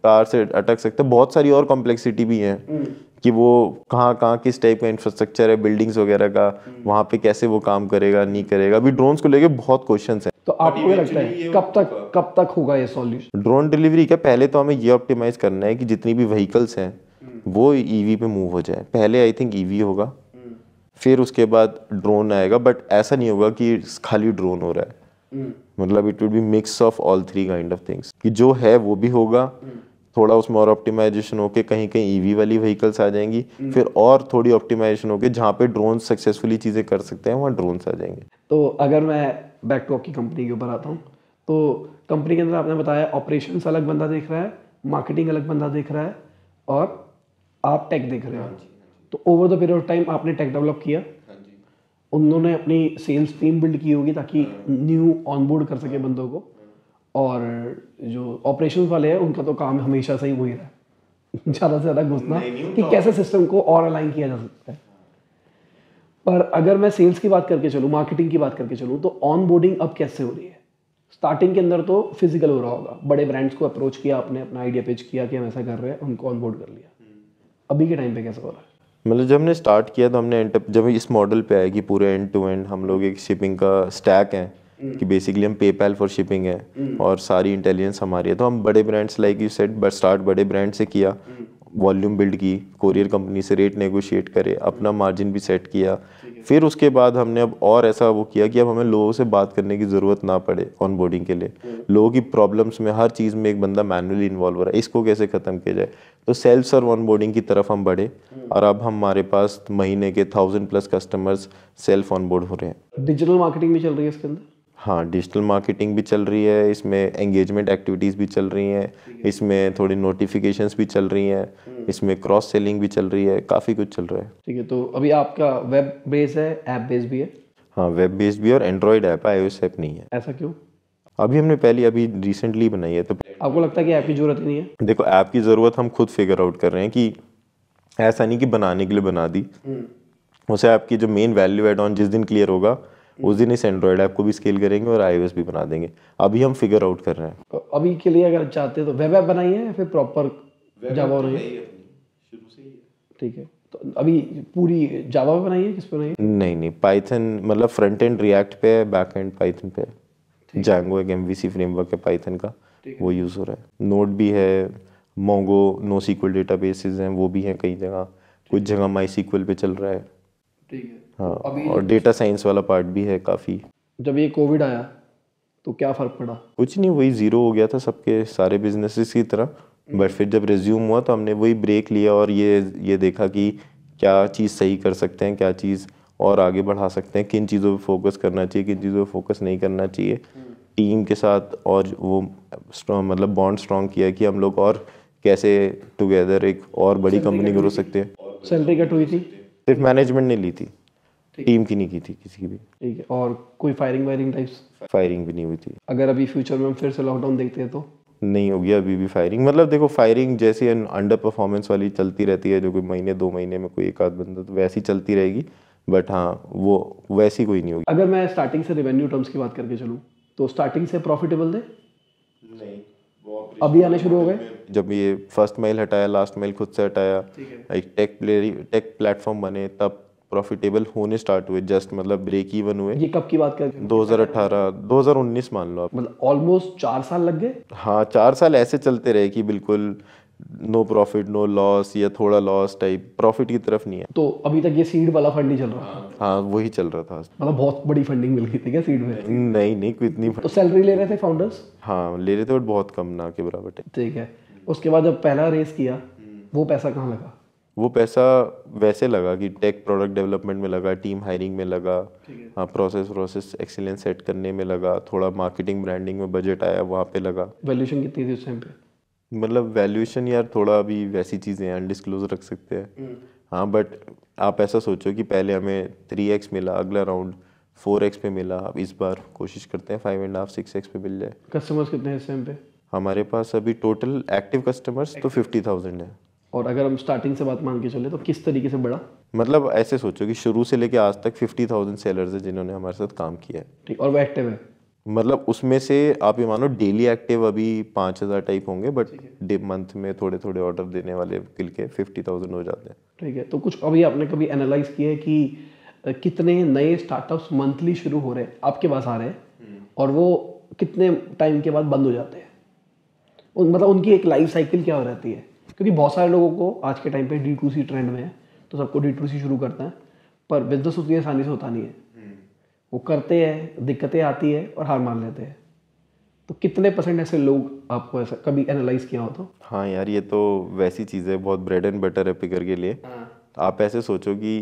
तार से अटक सकते बहुत सारी और कॉम्प्लेक्सिटी भी है हम्म। कि वो कहाँ कहाँ किस टाइप का इंफ्रास्ट्रक्चर है बिल्डिंग्स वगैरह का हम्म। वहाँ पे कैसे वो काम करेगा नहीं करेगा अभी ड्रोन्स को लेके बहुत क्वेश्चन है तो आपको क्या लगता है कब तक कब तक होगा ये सॉल्यूशन ड्रोन डिलीवरी का पहले तो हमें ये ऑप्टिमाइज करना है कि जितनी भी व्हीकल्स हैं वो ईवी e पे मूव हो जाए पहले आई थिंक ईवी होगा फिर उसके बाद ड्रोन आएगा बट ऐसा नहीं होगा कि खाली ड्रोन हो रहा है मतलब it will be mix of all three kind of things कि जो है वो भी होगा थोड़ा उसमें और ऑप्टिमाइजेशन होके कहीं कहीं e ईवी वाली व्हीकल्स आ जाएंगी फिर और थोड़ी ऑप्टिमाइजेशन होके जहाँ पे ड्रोन सक्सेसफुली चीज़ें कर सकते हैं वहाँ ड्रोन आ जाएंगे तो अगर मैं बैकटॉक की कंपनी के ऊपर आता हूँ तो कंपनी के अंदर आपने बताया ऑपरेशन अलग बंदा देख रहा है मार्केटिंग अलग बंदा देख रहा है और आप टेक देख रहे हो हाँ हाँ तो over the period of time आपने टेक डेवलप किया हाँ उन्होंने अपनी सेल्स टीम बिल्ड की होगी ताकि न्यू ऑनबोर्ड कर सके बंदों को और जो ऑपरेशन वाले हैं उनका तो काम हमेशा से ही वही रहा ज़्यादा से ज़्यादा घुसना कि कैसे सिस्टम को और अलाइन किया जा सकता है पर अगर मैं सेल्स की बात करके चलूँ मार्केटिंग की बात करके चलूँ तो ऑन बोर्डिंग अब कैसे हो रही है स्टार्टिंग के अंदर तो फिजिकल हो रहा होगा बड़े ब्रांड्स को अप्रोच किया आपने अपना आइडिया पिच किया कि हम ऐसा कर रहे हैं उनको ऑन बोर्ड कर लिया अभी के टाइम पे कैसा हो रहा है मतलब जब हमने स्टार्ट किया तो हमने जब इस मॉडल पे आया कि पूरे एंड टू एंड हम लोग एक शिपिंग का स्टैक है हम्म। कि बेसिकली हम पेपैल फॉर शिपिंग है और सारी इंटेलिजेंस हमारी है तो हम बड़े brands like you set but start बड़े ब्रांड से किया हम्म। वॉल्यूम बिल्ड की कोरियर कंपनी से रेट नेगोशिएट करे अपना मार्जिन भी सेट किया फिर उसके बाद हमने अब और ऐसा वो किया कि अब हमें लोगों से बात करने की ज़रूरत ना पड़े ऑन बोर्डिंग के लिए हम्म। लोगों की प्रॉब्लम्स में हर चीज़ में एक बंदा मैनुअली इन्वॉल्व हो रहा है इसको कैसे ख़त्म किया जाए तो सेल्फ सर्व ऑन बोर्डिंग की तरफ हम बढ़े हम्म। और अब हमारे पास महीने के thousand plus customers self onboard हो रहे हैं डिजिटल मार्केटिंग भी चल रही है इसके अंदर हाँ डिजिटल मार्केटिंग भी चल रही है इसमें एंगेजमेंट एक्टिविटीज़ भी चल रही हैं इसमें थोड़ी नोटिफिकेशंस भी चल रही हैं हम्म। इसमें क्रॉस सेलिंग भी चल रही है काफ़ी कुछ चल रहा है ठीक है तो अभी आपका वेब बेस है ऐप बेस भी है हाँ वेब बेस भी और एंड्रॉयड ऐप है आई ऐप नहीं है ऐसा क्यों अभी हमने पहली अभी रिसेंटली बनाई है तो आपको लगता है कि ऐप की जरूरत ही नहीं है देखो ऐप की ज़रूरत हम खुद फिगर आउट कर रहे हैं कि ऐसा नहीं कि बनाने के लिए बना दी हम्म। उसे ऐप की जो मेन वैल्यू एड ऑन जिस दिन क्लियर होगा उस दिन इस एंड्रॉयड ऐप को भी स्केल करेंगे और आई भी बना देंगे अभी हम फिगर आउट कर रहे हैं तो अभी के लिए अगर चाहते तो वेब ऐप बनाइए फिर प्रॉपर जावा और ठीक है तो अभी पूरी जावा पे बनाइए किस पे बनाइए नहीं नहीं पाइथन मतलब फ्रंट एंड रिएक्ट पे है बैक एंड पाइथन पे जैंगो एक एम फ्रेमवर्क है पाइथन का वो यूज़ हो रहा है नोट भी है मोंगो नो सीक्वल डेटा हैं वो भी हैं कई जगह कुछ जगह माई सीक्वल पे चल रहा है ठीक है हाँ तो और डेटा साइंस वाला पार्ट भी है काफ़ी जब ये कोविड आया तो क्या फ़र्क पड़ा कुछ नहीं वही ज़ीरो हो गया था सबके सारे बिजनेसेस की तरह बट हम्म। फिर जब रिज्यूम हुआ तो हमने वही ब्रेक लिया और ये ये देखा कि क्या चीज़ सही कर सकते हैं क्या चीज़ और आगे बढ़ा सकते हैं किन चीज़ों पे फोकस करना चाहिए किन चीज़ों पे फोकस नहीं करना चाहिए टीम हम्म। के साथ और वो मतलब बॉन्ड स्ट्रॉन्ग किया कि हम लोग और कैसे टुगेदर एक और बड़ी कंपनी ग्रो सकते हैं सैलरी कट हुई थी सिर्फ मैनेजमेंट ने ली थी टीम की नहीं की थी किसी की भी ठीक है और कोई फायरिंग वायरिंग टाइप्स फायरिंग भी नहीं हुई थी अगर अभी फ्यूचर में हम फिर से लॉकडाउन देखते हैं तो नहीं होगी अभी भी फायरिंग मतलब देखो फायरिंग जैसी अंडर परफॉर्मेंस वाली चलती रहती है जो कोई महीने दो महीने में कोई एक आध बंदा तो वैसी चलती रहेगी बट हाँ वो वैसी कोई नहीं होगी अगर मैं स्टार्टिंग से रेवेन्यू टर्म्स की बात करके चलूँ तो स्टार्टिंग से प्रॉफिटेबल थे अभी आने शुरू हो गए जब ये फर्स्ट माइल हटाया लास्ट माइल खुद से हटाया एक टेक टेक प्लेटफॉर्म बने तब प्रॉफिटेबल होने स्टार्ट हुए जस्ट मतलब ब्रेक इवन हुए ये कब की बात कर रहे हैं 2018 2019 मान लो आप मतलब ऑलमोस्ट चार साल लग गए हाँ चार साल ऐसे चलते रहे कि बिल्कुल नो प्रॉफिट नो लॉस या थोड़ा लॉस टाइप प्रॉफिट की तरफ नहीं है तो अभी तक ये सीड वाला फंड ही चल रहा था हाँ वही चल रहा था मतलब बहुत बड़ी फंडिंग मिल गई थी क्या सीड में नहीं नहीं कितनी तो सैलरी ले रहे थे फाउंडर्स हाँ ले रहे थे बट बहुत कम ना के बराबर ठीक है उसके बाद जब पहला रेस किया वो पैसा कहाँ लगा वो पैसा वैसे लगा कि टेक प्रोडक्ट डेवलपमेंट में लगा टीम हायरिंग में लगा हाँ प्रोसेस प्रोसेस एक्सीलेंस सेट करने में लगा थोड़ा मार्केटिंग ब्रांडिंग में बजट आया वहाँ पे लगा वैल्यूशन कितनी थी उस टाइम पे मतलब वैल्यूशन यार थोड़ा अभी वैसी चीज़ें हैं अनडिस्क्लोज रख सकते हैं हम्म। हाँ बट आप ऐसा सोचो कि पहले हमें थ्री एक्स मिला अगला राउंड फोर एक्स पे मिला अब इस बार कोशिश करते हैं five and half six X पे मिल जाए कस्टमर्स कितने हैं इस टाइम पे हमारे पास अभी टोटल एक्टिव कस्टमर्स तो फिफ्टी थाउजेंड है और अगर हम स्टार्टिंग से बात मान के चले तो किस तरीके से बड़ा मतलब ऐसे सोचो कि शुरू से लेके आज तक फिफ्टी थाउजेंड सेलर्स है जिन्होंने हमारे साथ काम किया है ठीक और वो एक्टिव है मतलब उसमें से आप ये मानो डेली एक्टिव अभी पाँच हज़ार टाइप होंगे बट डे मंथ में थोड़े थोड़े ऑर्डर देने वाले किल के फिफ्टी थाउजेंड हो जाते हैं ठीक है तो कुछ अभी आपने कभी एनालाइज किया है कि कितने नए स्टार्टअप्स मंथली शुरू हो रहे हैं आपके पास आ रहे हैं हम्म। और वो कितने टाइम के बाद बंद हो जाते हैं मतलब उनकी एक लाइफ साइकिल क्या हो रहती है क्योंकि बहुत सारे लोगों को आज के टाइम पे डी टू सी ट्रेंड में है तो सबको डी टू सी शुरू करते हैं पर बिजनेस उतनी आसानी से होता नहीं है हम्म। वो करते हैं दिक्कतें आती है और हार मान लेते हैं तो कितने परसेंट ऐसे लोग आपको ऐसा कभी एनालाइज किया हो तो हाँ यार ये तो वैसी चीज़ है बहुत ब्रेड एंड बटर है पिकर के लिए हाँ। तो आप ऐसे सोचो कि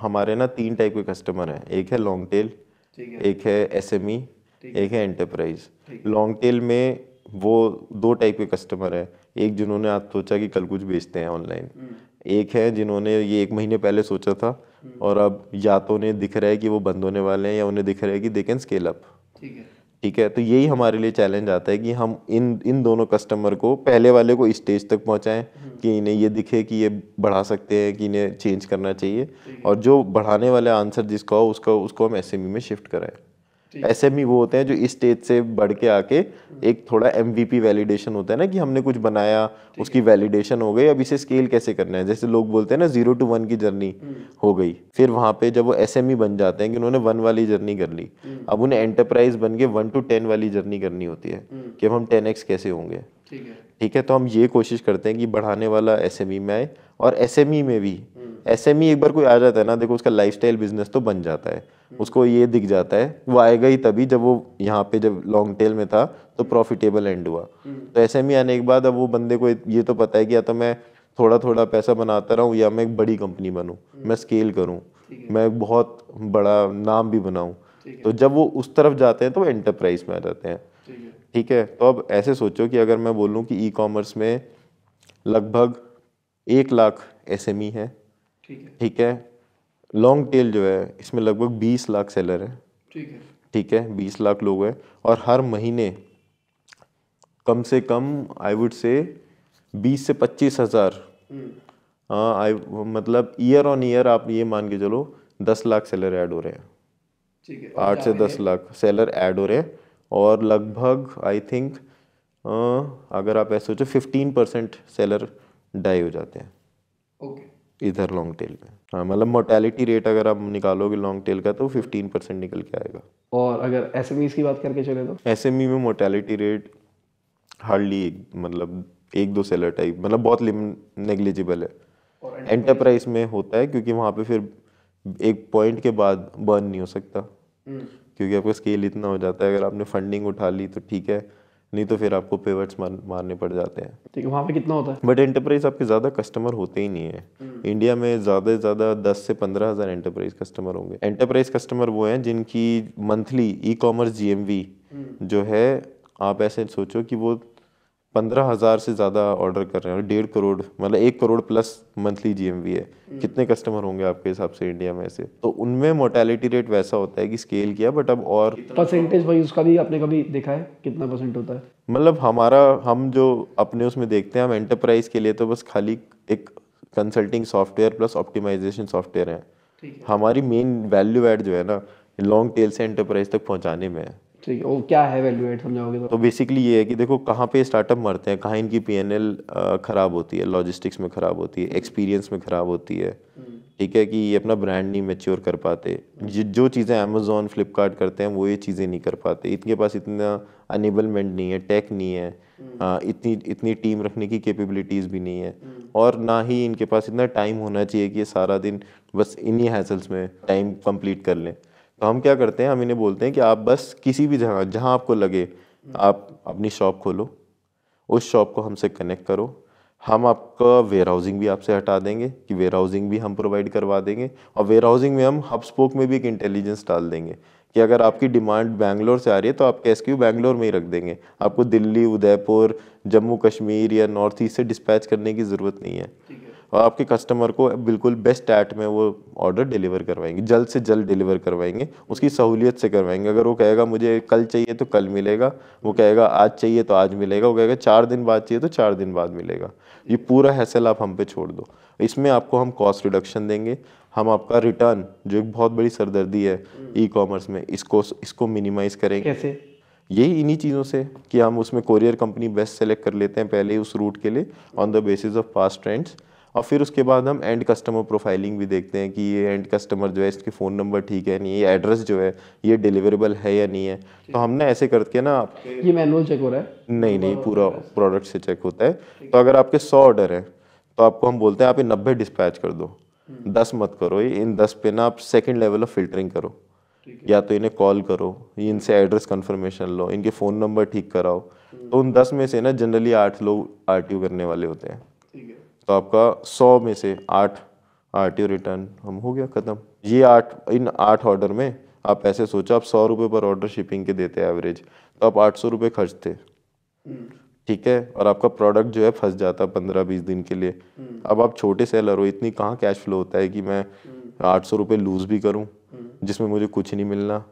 हमारे ना तीन टाइप के कस्टमर हैं एक है लॉन्ग टेल एक है एस एम ई एक है एंटरप्राइज लॉन्ग टेल में वो दो टाइप के कस्टमर है एक जिन्होंने आज सोचा कि कल कुछ बेचते हैं ऑनलाइन हम्म। एक है जिन्होंने ये एक महीने पहले सोचा था हम्म। और अब या तो उन्हें दिख रहा है कि वो बंद होने वाले हैं या उन्हें दिख रहा है कि दे कैन स्केल अप ठीक है ठीक है तो यही हमारे लिए चैलेंज आता है कि हम इन इन दोनों कस्टमर को पहले वाले को स्टेज तक पहुंचाएं हम्म। कि इन्हें ये दिखे कि ये बढ़ा सकते हैं कि इन्हें चेंज करना चाहिए और जो बढ़ाने वाला आंसर जिसका हो उसका उसको हम एस e में शिफ्ट कराएं ऐसे भी वो होते हैं जो इस स्टेज से बढ़ के आके हम्म। एक थोड़ा एम वैलिडेशन होता है ना कि हमने कुछ बनाया उसकी वैलिडेशन हो गई अब इसे स्केल कैसे करना है जैसे लोग बोलते हैं ना जीरो टू वन की जर्नी हम्म। हो गई फिर वहाँ पे जब वो एस e बन जाते हैं कि उन्होंने वन वाली जर्नी कर ली हम्म। अब उन्हें एंटरप्राइज बन के वन टू टेन वाली जर्नी करनी होती है कि अब हम टेन कैसे होंगे ठीक है तो हम ये कोशिश करते हैं कि बढ़ाने वाला एस e में आए और एस e में भी एस एक बार कोई आ जाता है ना देखो उसका लाइफ बिजनेस तो बन जाता है उसको ये दिख जाता है वो आएगा ही तभी जब वो यहाँ पे जब लॉन्ग टेल में था तो प्रॉफिटेबल एंड हुआ तो एस आने के बाद अब वो बंदे को ये तो पता है कि या तो मैं थोड़ा थोड़ा पैसा बनाता रहूँ या मैं एक बड़ी कंपनी बनूँ मैं स्केल करूँ मैं बहुत बड़ा नाम भी बनाऊँ तो जब वो उस तरफ जाते हैं तो वो एंटरप्राइज में आ जाते हैं ठीक है तो अब ऐसे सोचो कि अगर मैं बोलूँ कि ई कॉमर्स में लगभग एक लाख एस e है ठीक है लॉन्ग टेल जो है इसमें लगभग बीस लाख सेलर है ठीक है ठीक है बीस लाख लोग हैं और हर महीने कम से कम आई वुड से बीस से पच्चीस हज़ार हम्म। हाँ आई मतलब ईयर ऑन ईयर आप ये मान के चलो दस लाख सेलर ऐड हो रहे हैं ठीक है आठ से दस लाख सेलर ऐड हो रहे हैं और लगभग आई थिंक अगर आप ऐसे सोचो फिफ्टीन परसेंट सेलर डाई हो जाते हैं ओके okay. इधर लॉन्ग टेल में हाँ मतलब मोर्टेलिटी रेट अगर आप निकालोगे लॉन्ग टेल का तो फिफ्टीन परसेंट निकल के आएगा और अगर एस एम e की बात करके चले तो एस एम ई में मोर्टेलिटी रेट हार्डली एक मतलब एक दो सेलर टाइप मतलब बहुत नेग्लिजिबल है एंटरप्राइज में होता है क्योंकि वहाँ पे फिर एक पॉइंट के बाद बर्न नहीं हो सकता हम्म। क्योंकि आपका स्केल इतना हो जाता है अगर आपने फंडिंग उठा ली तो ठीक है नहीं तो फिर आपको पेवर्ट्स मार, मारने पड़ जाते हैं ठीक है वहाँ पे कितना होता है बट एंटरप्राइज आपके ज़्यादा कस्टमर होते ही नहीं है इंडिया हम्म। में ज़्यादा से ज़्यादा दस से पंद्रह हज़ार एंटरप्राइज कस्टमर होंगे एंटरप्राइज कस्टमर वो हैं जिनकी मंथली ई कॉमर्स जी जो है आप ऐसे सोचो कि वो पंद्रह हज़ार से ज़्यादा ऑर्डर कर रहे हैं डेढ़ करोड़ मतलब एक करोड़ प्लस मंथली जीएमवी है हम्म। कितने कस्टमर होंगे आपके हिसाब से इंडिया में ऐसे तो उनमें मोर्टेलिटी रेट वैसा होता है कि स्केल किया बट अब और परसेंटेज वाइज उसका भी आपने कभी देखा है कितना परसेंट होता है मतलब हमारा हम जो अपने उसमें देखते हैं हम एंटरप्राइज के लिए तो बस खाली एक consulting software plus optimisation software है हमारी मेन वैल्यू एड जो है ना लॉन्ग टेल से एंटरप्राइज तक पहुँचाने में है ठीक तो है क्या है वैल्यूएट समझाओगे तो बेसिकली ये है कि देखो कहाँ पे स्टार्टअप मरते हैं कहाँ इनकी पी ख़राब होती है लॉजिस्टिक्स में ख़राब होती है एक्सपीरियंस में ख़राब होती है हम्म। ठीक है कि ये अपना ब्रांड नहीं मेच्योर कर पाते जो चीज़ें अमेजोन फ्लिपकार्ट करते हैं वो ये चीज़ें नहीं कर पाते इनके पास इतना अनेबलमेंट नहीं है टेक नहीं है आ, हम्म। इतनी इतनी टीम रखने की कैपेबिलिटीज़ भी नहीं है हम्म। और ना ही इनके पास इतना टाइम होना चाहिए कि सारा दिन बस इन्हीं हैसल्स में टाइम कंप्लीट कर लें हम क्या करते हैं हम इन्हें बोलते हैं कि आप बस किसी भी जगह जहाँ आपको लगे आप अपनी शॉप खोलो उस शॉप को हमसे कनेक्ट करो हम आपका वेयर हाउसिंग भी आपसे हटा देंगे कि वेयर हाउसिंग भी हम प्रोवाइड करवा देंगे और वेयर हाउसिंग में हम हबस्पोक में भी एक इंटेलिजेंस डाल देंगे कि अगर आपकी डिमांड बैंगलोर से आ रही है तो आप एस क्यू बैंगलोर में ही रख देंगे आपको दिल्ली उदयपुर जम्मू कश्मीर या नॉर्थ ईस्ट से डिस्पैच करने की ज़रूरत नहीं है और आपके कस्टमर को बिल्कुल बेस्ट एट में वो ऑर्डर डिलीवर करवाएंगे जल्द से जल्द डिलीवर करवाएंगे उसकी सहूलियत से करवाएंगे अगर वो कहेगा मुझे कल चाहिए तो कल मिलेगा वो कहेगा आज चाहिए तो आज मिलेगा वो कहेगा चार दिन बाद चाहिए तो चार दिन बाद मिलेगा ये पूरा हैसल आप हम पे छोड़ दो इसमें आपको हम कॉस्ट रिडक्शन देंगे हम आपका रिटर्न जो एक बहुत बड़ी सरदर्दी है ई हम्म। कॉमर्स में इसको इसको मिनिमाइज करेंगे कैसे यही इन्हीं चीज़ों से कि हम उसमें कोरियर कंपनी बेस्ट सेलेक्ट कर लेते हैं पहले ही उस रूट के लिए on the basis of past trends और फिर उसके बाद हम एंड कस्टमर प्रोफाइलिंग भी देखते हैं कि ये एंड कस्टमर जो है इसके फ़ोन नंबर ठीक है नहीं ये एड्रेस जो है ये डिलीवरेबल है या नहीं है तो हमने ऐसे करके ना आप ये मैनुअल चेक हो रहा है नहीं नहीं पूरा प्रोडक्ट से चेक होता है तो अगर आपके सौ ऑर्डर हैं तो आपको हम बोलते हैं आप ये नब्बे डिस्पैच कर दो दस मत करो ये इन दस पे ना आप सेकेंड लेवल ऑफ फिल्टरिंग करो या तो इन्हें कॉल करो इनसे एड्रेस कन्फर्मेशन लो इनके फ़ोन नंबर ठीक कराओ तो उन दस में से ना जनरली आठ लोग आर करने वाले होते हैं तो आपका सौ में से आठ आर टी रिटर्न हम हो गया ख़त्म ये आठ इन आठ ऑर्डर में आप ऐसे सोचो आप सौ रुपये पर ऑर्डर शिपिंग के देते एवरेज तो आप आठ सौ रुपये खर्चते ठीक है और आपका प्रोडक्ट जो है फंस जाता पंद्रह बीस दिन के लिए अब आप छोटे सेलर हो इतनी कहाँ कैश फ्लो होता है कि मैं आठ सौ रुपये लूज़ भी करूँ जिसमें मुझे कुछ नहीं मिलना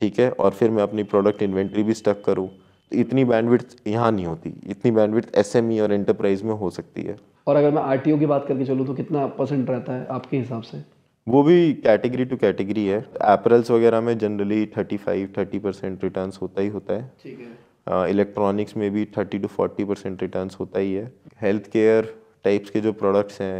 ठीक है और फिर मैं अपनी प्रोडक्ट इन्वेंट्री भी स्टक करूँ तो इतनी बैंडविड्थ यहाँ नहीं होती इतनी बैंडविड्थ एसएमई e और एंटरप्राइज में हो सकती है और अगर मैं आर की बात करके चलूँ तो कितना परसेंट रहता है आपके हिसाब से वो भी कैटेगरी टू कैटेगरी है अप्रैल्स वगैरह में जनरली 35 30 परसेंट रिटर्न होता ही होता है इलेक्ट्रॉनिक्स uh, इलेक्ट्रॉनिक्स में भी 30 टू 40 परसेंट रिटर्न होता ही है हेल्थ केयर टाइप्स के जो प्रोडक्ट्स हैं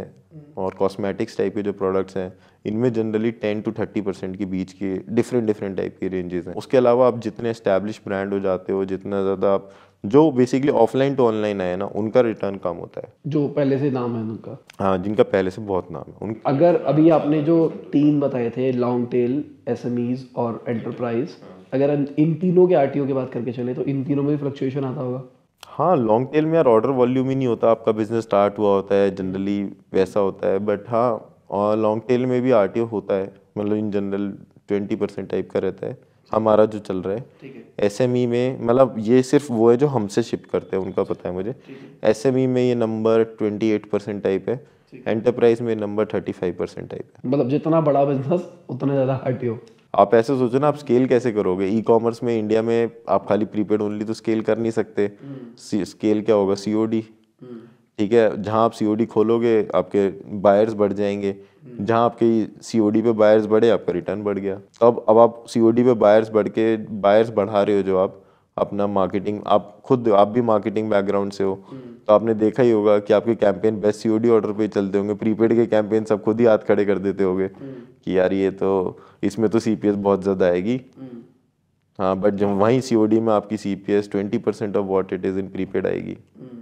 और कॉस्मेटिक्स टाइप के जो प्रोडक्ट्स हैं इनमें generally ten to thirty percent के बीच के डिफरेंट डिफरेंट टाइप के रेंजेस हैं उसके अलावा आप जितने इस्टेब्लिश ब्रांड हो जाते हो जितना ज़्यादा आप जो बेसिकली ऑफलाइन टू ऑनलाइन आए ना उनका रिटर्न कम होता है जो पहले से नाम है उनका हाँ जिनका पहले से बहुत नाम है उन अगर अभी आपने जो तीन बताए थे लॉन्ग टेल एस और एंटरप्राइज अगर इन तीनों के आर के बात करके चले तो इन तीनों में भी फ्लक्चुएशन आता होगा हाँ लॉन्ग टेल में यार ऑर्डर वॉल्यूम ही नहीं होता आपका बिजनेस स्टार्ट हुआ होता है जनरली वैसा होता है बट हाँ लॉन्ग टेल में भी आर होता है मतलब in general twenty percent type का रहता है हमारा जो चल रहा है एस एम ई में मतलब ये सिर्फ वो है जो हमसे शिप करते हैं उनका पता है मुझे एस एम ई में ये number twenty eight percent type है एंटरप्राइज में number thirty five percent type है मतलब जितना बड़ा बिजनेस उतना ज़्यादा आर आप ऐसे सोचो ना आप स्केल कैसे करोगे ई कॉमर्स में इंडिया में आप खाली प्रीपेड ओनली तो स्केल कर नहीं सकते स्केल हम्म। क्या होगा सी हम्म। ठीक है जहाँ आप सी खोलोगे आपके बायर्स बढ़ जाएंगे हम्म। जहाँ आपके सी पे बायर्स बढ़े आपका रिटर्न बढ़ गया अब अब आप सी पे बायर्स बढ़ के बायर्स बढ़ा रहे हो जो आप अपना मार्केटिंग आप खुद आप भी मार्केटिंग बैकग्राउंड से हो तो आपने देखा ही होगा कि आपके कैंपेन बेस्ट सी ऑर्डर पे चलते होंगे प्रीपेड के कैंपेन सब खुद ही हाथ खड़े कर देते होंगे कि यार ये तो इसमें तो सी बहुत ज़्यादा आएगी हम्म। हाँ बट जब वहीं सी में आपकी C P S twenty percent of what it is in prepaid आएगी हम्म।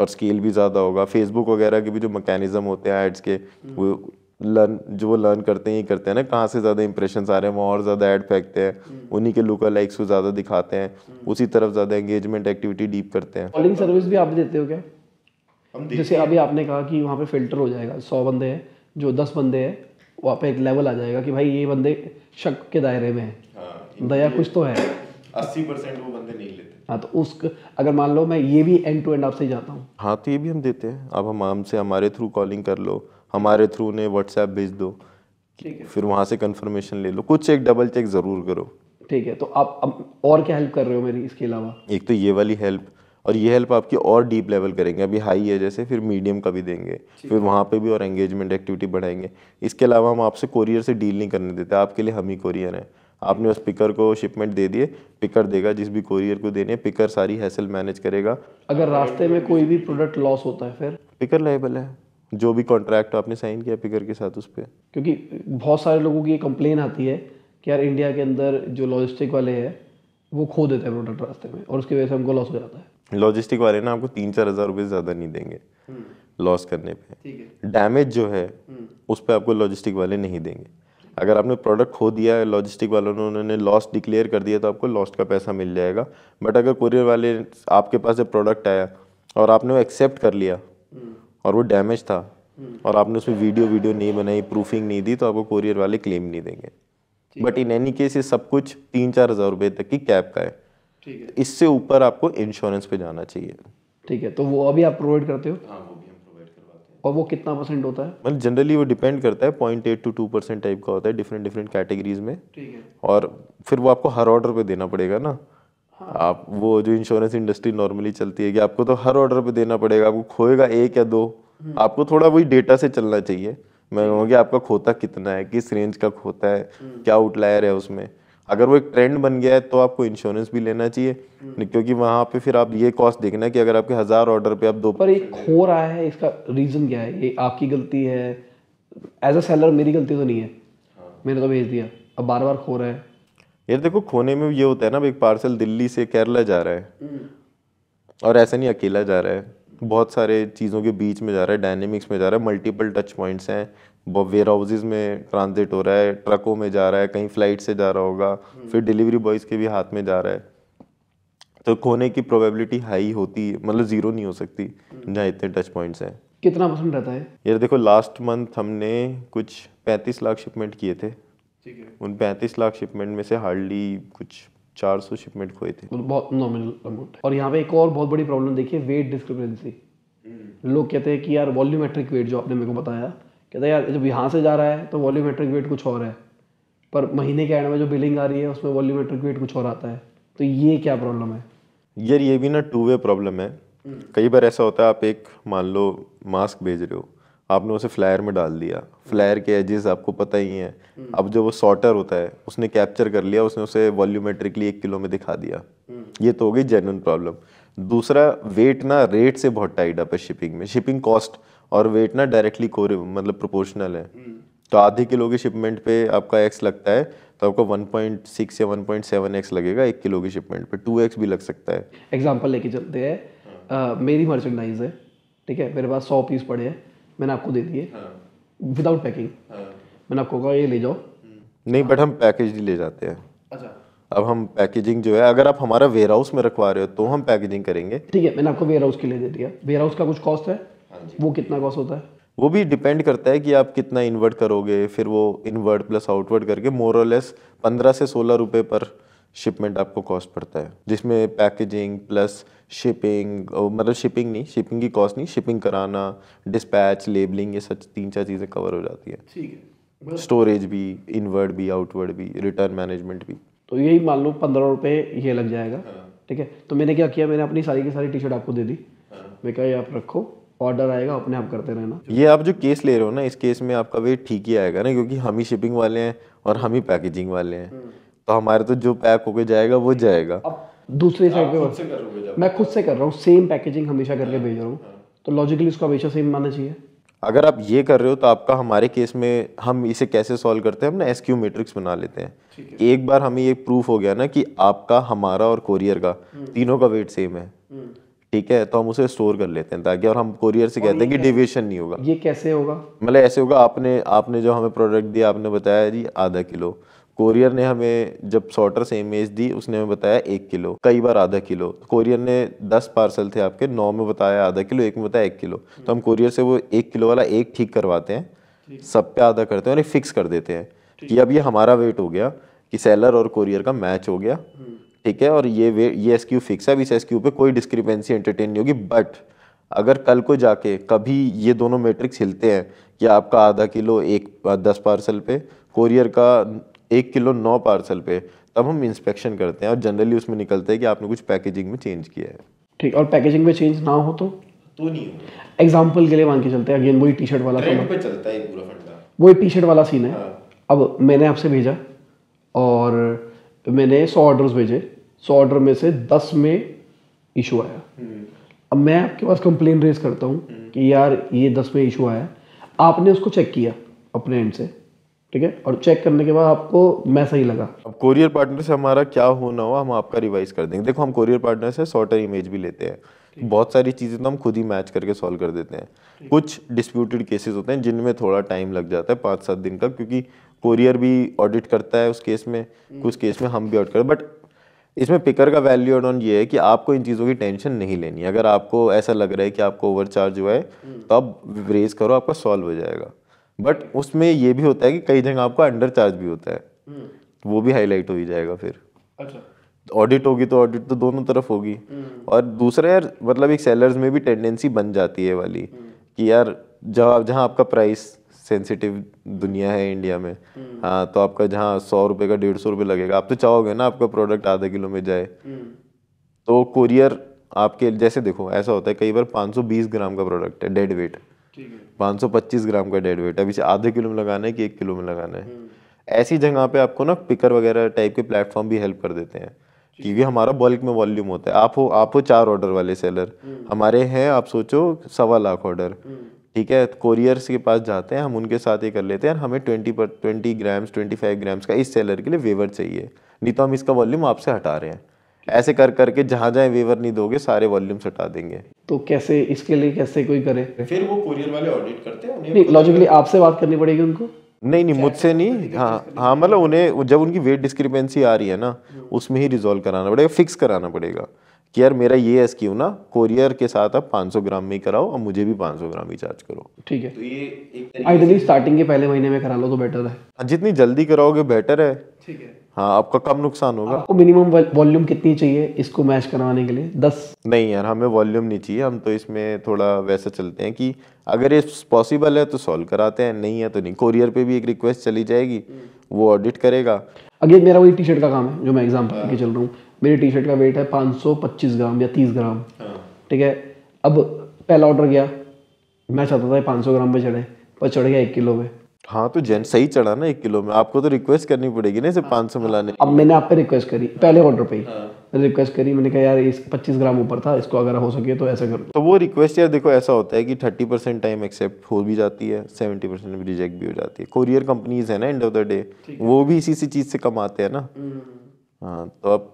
और स्केल भी ज़्यादा होगा फेसबुक वगैरह के भी जो मैकेनिज्म होते हैं एड्स के हम्म। वो लर्न जो वो लर्न करते हैं ही करते हैं ना कहाँ से ज़्यादा इंप्रेशन आ रहे हैं वहाँ और ज़्यादा ऐड फेंकते हैं उन्हीं के लुकल लाइक्स को ज़्यादा दिखाते हैं उसी तरफ ज़्यादा एंगेजमेंट एक्टिविटी डीप करते हैं कॉलिंग सर्विस भी आप देते हो क्या जैसे अभी आपने कहा कि वहाँ पे फिल्टर हो जाएगा सौ बंदे हैं जो दस बंदे हैं वहाँ पे एक लेवल आ जाएगा कि भाई ये बंदे शक के दायरे में है हाँ, दया कुछ तो है अस्सी परसेंट वो बंदे नहीं लेते हाँ तो उस अगर मान लो मैं ये भी एंड टू एंड आपसे जाता हूँ हाँ तो ये भी हम देते हैं अब हम आम से हमारे थ्रू कॉलिंग कर लो हमारे थ्रू उन्हें व्हाट्सएप भेज दो ठीक है फिर वहाँ से कंफर्मेशन ले लो कुछ एक डबल चेक ज़रूर करो ठीक है तो आप अब और क्या हेल्प कर रहे हो मेरी इसके अलावा एक तो ये वाली हेल्प और ये हेल्प आपकी और डीप लेवल करेंगे अभी हाई है जैसे फिर मीडियम का भी देंगे फिर वहाँ पे भी और एंगेजमेंट एक्टिविटी बढ़ाएंगे इसके अलावा हम आपसे कोरियर से डील नहीं करने देते आपके लिए हम ही कोरियर हैं आपने उस पिकर को शिपमेंट दे दिए पिकर देगा जिस भी कोरियर को देने पिकर सारी हैसल मैनेज करेगा अगर रास्ते में कोई भी प्रोडक्ट लॉस होता है फिर पिकर लाइबल है जो भी कॉन्ट्रैक्ट आपने साइन किया पिकर के साथ उस पर क्योंकि बहुत सारे लोगों की ये कंप्लेन आती है कि यार इंडिया के अंदर जो लॉजिस्टिक वाले हैं वो खो देते हैं प्रोडक्ट रास्ते में और उसकी वजह से हमको लॉस हो जाता है लॉजिस्टिक वाले ना आपको तीन चार हज़ार रुपये ज़्यादा नहीं देंगे लॉस हम्म। करने पे डैमेज जो है हम्म। उस पर आपको लॉजिस्टिक वाले नहीं देंगे अगर आपने प्रोडक्ट खो दिया है लॉजिस्टिक वालों ने उन्होंने लॉस डिक्लेयर कर दिया तो आपको लॉस का पैसा मिल जाएगा बट अगर कुरियर वाले आपके पास जब प्रोडक्ट आया और आपने वो एक्सेप्ट कर लिया हम्म। और वो डैमेज था और आपने उसमें वीडियो वीडियो नहीं बनाई प्रूफिंग नहीं दी तो आपको कुरियर वाले क्लेम नहीं देंगे बट इन एनी केस ये सब कुछ तीन चार हज़ार रुपये तक की कैब का है है इससे ऊपर आपको इंश्योरेंस पे जाना चाहिए ठीक है तो वो अभी आप प्रोवाइड करते हो हाँ वो भी हम प्रोवाइड करवाते हैं और वो कितना परसेंट होता है मतलब जनरली वो डिपेंड करता है point eight two two percent type का होता है डिफरेंट डिफरेंट कैटेगरीज में ठीक है और फिर वो आपको हर ऑर्डर पे देना पड़ेगा ना हाँ। आप वो जो इंश्योरेंस इंडस्ट्री नॉर्मली चलती है कि आपको तो हर ऑर्डर पे देना पड़ेगा आपको खोएगा एक या दो हम्म। आपको थोड़ा वही डेटा से चलना चाहिए मैं कहूँगा कि आपका खोता कितना है किस रेंज का खोता है हम्म। क्या आउटलायर है उसमें अगर वो एक ट्रेंड बन गया है तो आपको इंश्योरेंस भी लेना चाहिए हम्म। क्योंकि वहाँ पे फिर आप ये कॉस्ट देखना कि अगर आपके हज़ार ऑर्डर पे आप दो पर एक हो रहा है इसका रीज़न क्या है ये आपकी गलती है एज अ सेलर मेरी गलती तो नहीं है हाँ। मैंने तो भेज दिया अब बार बार खो रहा है यार देखो खोने में ये होता है ना एक पार्सल दिल्ली से केरला जा रहा है हम्म। और ऐसा नहीं अकेला जा रहा है बहुत सारे चीज़ों के बीच में जा रहा है डायनेमिक्स में जा रहा है मल्टीपल टच पॉइंट्स हैं वेयर हाउसेज में ट्रांजिट हो रहा है ट्रकों में जा रहा है कहीं फ्लाइट से जा रहा होगा हम्म। फिर डिलीवरी बॉयज़ के भी हाथ में जा रहा है तो खोने की प्रोबेबिलिटी हाई होती है मतलब ज़ीरो नहीं हो सकती हम्म। जहाँ इतने टच पॉइंट्स हैं कितना परसेंट रहता है यार देखो लास्ट मंथ हमने कुछ पैंतीस लाख शिपमेंट किए थे ठीक है उन पैंतीस लाख शिपमेंट में से हार्डली कुछ चार सौ शिपमेंट खोए थे तो बहुत नॉमिनल अमाउंट और यहाँ पे एक और बहुत बड़ी प्रॉब्लम देखिए वेट डिस्क्रिपेंसी हम्म। लोग कहते हैं कि यार वॉल्यूमेट्रिक वेट जो आपने मेरे को बताया कहता यार जब यहाँ से जा रहा है तो वॉल्यूमेट्रिक वेट कुछ और है पर महीने के एंड में जो बिलिंग आ रही है उसमें वॉल्यूमेट्रिक वेट कुछ और आता है तो ये क्या प्रॉब्लम है यार ये भी ना टू वे प्रॉब्लम है कई बार ऐसा होता है आप एक मान लो मास्क भेज रहे हो आपने उसे फ्लायर में डाल दिया फ्लायर के एजेस आपको पता ही है अब जो वो सॉर्टर होता है उसने कैप्चर कर लिया उसने उसे वॉल्यूमेट्रिकली एक किलो में दिखा दिया ये तो हो गई जेन्यून प्रॉब्लम दूसरा वेट ना रेट से बहुत टाइट अप है शिपिंग में शिपिंग कॉस्ट और वेट ना डायरेक्टली को मतलब प्रोपोर्शनल है हम्म। तो आधे किलो की शिपमेंट पे आपका एक्स लगता है तो आपको 1.6 या 1.7 एक्स लगेगा एक किलो की शिपमेंट पे टू एक्स भी लग सकता है एग्जाम्पल लेके चलते हैं हाँ। मेरी मर्चेंडाइज है ठीक है मेरे पास सौ पीस पड़े हैं मैंने आपको दे दिए विदाउट हाँ। पैकिंग हाँ। मैंने आपको कहा ये ले जाओ हम्म। नहीं बट हम पैकेज ही ले जाते हैं अच्छा अब हम पैकेजिंग जो है अगर आप हमारा वेयर हाउस में रखवा रहे हो तो हम पैकेजिंग करेंगे ठीक है मैंने आपको वेयर हाउस के लिए दे दिया वेयर हाउस का कुछ कॉस्ट है हाँ वो कितना कॉस्ट होता है वो भी डिपेंड करता है कि आप कितना इन्वर्ट करोगे फिर वो इन्वर्ट प्लस आउटवर्ट करके मोरलेस पंद्रह से सोलह रुपये पर शिपमेंट आपको कॉस्ट पड़ता है जिसमें पैकेजिंग प्लस शिपिंग मतलब शिपिंग नहीं शिपिंग की कॉस्ट नहीं शिपिंग कराना डिस्पैच लेबलिंग ये सच तीन चार चीज़ें कवर हो जाती है ठीक है स्टोरेज भी इनवर्ड भी आउटवर्ड भी रिटर्न मैनेजमेंट भी तो यही मान लो पंद्रह रुपये ये लग जाएगा हाँ। ठीक है तो मैंने क्या किया मैंने अपनी सारी की सारी टी शर्ट आपको दे दी हाँ। मैं कहा ये आप रखो ऑर्डर आएगा अपने आप करते रहना ये आप जो केस ले रहे हो ना इस केस में आपका वेट ठीक ही आएगा ना क्योंकि हम ही शिपिंग वाले हैं और हम ही पैकेजिंग वाले हैं हम्म। तो हमारे तो जो पैक होके जाएगा वो जाएगा अब दूसरी साइड पे मैं खुद से कर रहा हूँ सेम पैकेजिंग हमेशा करके भेज रहा हूँ हाँ। तो लॉजिकली उसको हमेशा सेम माना चाहिए अगर आप ये कर रहे हो तो आपका हमारे केस में हम इसे कैसे सॉल्व करते हैं हम ना एस क्यू मेट्रिक्स बना लेते हैं एक बार हमें ये प्रूफ हो गया ना कि आपका हमारा और कोरियर का हम्म। तीनों का वेट सेम है हम्म। ठीक है तो हम उसे स्टोर कर लेते हैं ताकि और हम कोरियर से कहते हैं कि डिविएशन नहीं होगा ये कैसे होगा मतलब ऐसे होगा आपने आपने जो हमें प्रोडक्ट दिया आपने बताया जी आधा किलो कोरियर ने हमें जब सॉर्टर से इमेज दी उसने हमें बताया एक किलो कई बार आधा किलो कोरियर ने दस पार्सल थे आपके नौ में बताया आधा किलो एक में बताया एक किलो तो हम कोरियर से वो एक किलो वाला एक ठीक करवाते हैं सब पे आधा करते हैं और एक फिक्स कर देते हैं कि अब ये हमारा वेट हो गया कि सेलर और कोरियर का मैच हो गया हम्म। ठीक है और ये वे ये एस क्यू फिक्स है अभी इस एस क्यू पर कोई डिस्क्रिपेंसी एंटरटेन नहीं होगी बट अगर कल को जाके कभी ये दोनों मैट्रिक्स हिलते हैं कि आपका आधा किलो एक दस पार्सल पे कोरियर का एक किलो नौ पार्सल पे तब हम इंस्पेक्शन करते हैं और जनरली उसमें निकलते हैं कि आपने कुछ पैकेजिंग में चेंज किया है ठीक और पैकेजिंग में चेंज ना हो तो तो नहीं एग्जाम्पल के लिए मान के चलते हैं अगेन वही टी शर्ट वाला पे चलता है पूरा फंडा वही टी शर्ट वाला सीन है हाँ। अब मैंने आपसे भेजा और मैंने सौ ऑर्डर्स भेजे सौ ऑर्डर में से दस में इशू आया हम्म। अब मैं आपके पास कंप्लेन रेज करता हूँ हम्म। कि यार ये दस में इशू आया आपने उसको चेक किया अपने एंड से ठीक है और चेक करने के बाद आपको मैं सही लगा अब कोरियर पार्टनर से हमारा क्या होना हुआ हम आपका रिवाइज कर देंगे देखो हम कोरियर पार्टनर से सॉर्टर इमेज भी लेते हैं बहुत सारी चीज़ें तो हम खुद ही मैच करके सॉल्व कर देते हैं कुछ डिस्प्यूटेड केसेस होते हैं जिनमें थोड़ा टाइम लग जाता है पाँच सात दिन का क्योंकि कोरियर भी ऑडिट करता है उस केस में कुछ हम्म। केस में हम भी ऑडिट करते हैं बट इसमें पिकर का वैल्यू एड ऑन ये है कि आपको इन चीज़ों की टेंशन नहीं लेनी अगर आपको ऐसा लग रहा है कि आपको ओवर चार्ज हुआ है तो आप रेज करो आपका सॉल्व हो जाएगा बट उसमें ये भी होता है कि कई जगह आपका अंडर चार्ज भी होता है तो वो भी हाईलाइट हो ही जाएगा फिर अच्छा ऑडिट होगी तो ऑडिट तो दोनों तरफ होगी हम्म। और दूसरा यार मतलब एक सेलर्स में भी टेंडेंसी बन जाती है वाली हम्म। कि यार जहाँ जहाँ आपका प्राइस सेंसिटिव दुनिया है इंडिया में हाँ तो आपका जहाँ सौ रुपये का डेढ़ सौ रुपये लगेगा आप तो चाहोगे ना आपका प्रोडक्ट आधा किलो में जाए हम्म। तो कुरियर आपके जैसे देखो ऐसा होता है कई बार 520 ग्राम का प्रोडक्ट है डेड वेट पच्चीस ग्राम का डेड वेट अभी आधे किलो में लगाना है कि एक किलो में लगाना है हम्म। ऐसी जगह पे आपको ना पिकर वगैरह टाइप के प्लेटफॉर्म भी हेल्प कर देते हैं क्योंकि हमारा बल्क में वॉल्यूम होता है आप हो आप हो चार ऑर्डर वाले सेलर हम्म। हमारे हैं आप सोचो सवा लाख ऑर्डर ठीक है कोरियर्स के पास जाते हैं हम उनके साथ ये कर लेते हैं हमें twenty per twenty grams twenty five grams का इस सेलर के लिए वेवर चाहिए नहीं तो हम इसका वॉल्यूम आपसे हटा रहे हैं ऐसे कर करके जहाँ जहाँ वेवर नहीं दोगे सारे वॉल्यूम्स हटा देंगे तो कैसे इसके लिए कैसे कोई करे फिर वो कोरियर वाले ऑडिट करते हैं लॉजिकली आपसे बात करनी पड़ेगी उनको नहीं नहीं मुझसे नहीं हाँ हाँ मतलब उन्हें जब उनकी वेट डिस्क्रिपेंसी आ रही है ना उसमें ही रिजोल्व कराना पड़ेगा फिक्स कराना पड़ेगा कि यार मेरा ये एस क्यू ना कोरियर के साथ आप 500 ग्राम में ही कराओ और मुझे भी 500 ग्राम ही चार्ज करो ठीक है तो ये एक स्टार्टिंग के पहले महीने में करा लो तो बेटर है हाँ, जितनी जल्दी कराओगे बेटर है ठीक है हाँ आपका कम नुकसान होगा आपको मिनिमम वॉल्यूम कितनी चाहिए इसको मैच करवाने के लिए दस नहीं यार हमें वॉल्यूम नहीं चाहिए हम तो इसमें थोड़ा वैसा चलते हैं कि अगर ये पॉसिबल है तो सॉल्व कराते हैं नहीं है तो नहीं कोरियर पे भी एक रिक्वेस्ट चली जाएगी हम्म। वो ऑडिट करेगा अगेन मेरा वही टी शर्ट का काम है जो मैं एग्जाम्पल के हाँ। चल रहा हूँ मेरी टी शर्ट का वेट है 525 ग्राम या तीस ग्राम हाँ। ठीक है अब पहला ऑर्डर गया मैं चाहता था 500 ग्राम पे चढ़े पर चढ़ गया एक किलो में हाँ तो जैन सही चढ़ा ना एक किलो में आपको तो रिक्वेस्ट करनी पड़ेगी ना इसे हाँ। पाँच सौ मिलाने अब मैंने आप पे रिक्वेस्ट करी पहले ऑर्डर पे ही हाँ। मैंने रिक्वेस्ट करी मैंने कहा यार इस पच्चीस ग्राम ऊपर था इसको अगर हो सके तो ऐसा कर तो वो रिक्वेस्ट यार देखो ऐसा होता है कि थर्टी परसेंट टाइम एक्सेप्ट हो भी जाती है सेवेंटी परसेंट रिजेक्ट भी हो जाती है कोरियर कंपनीज है ना एंड ऑफ द डे वो भी इसी सी चीज़ से कमाते हैं ना हम्म। हाँ तो अब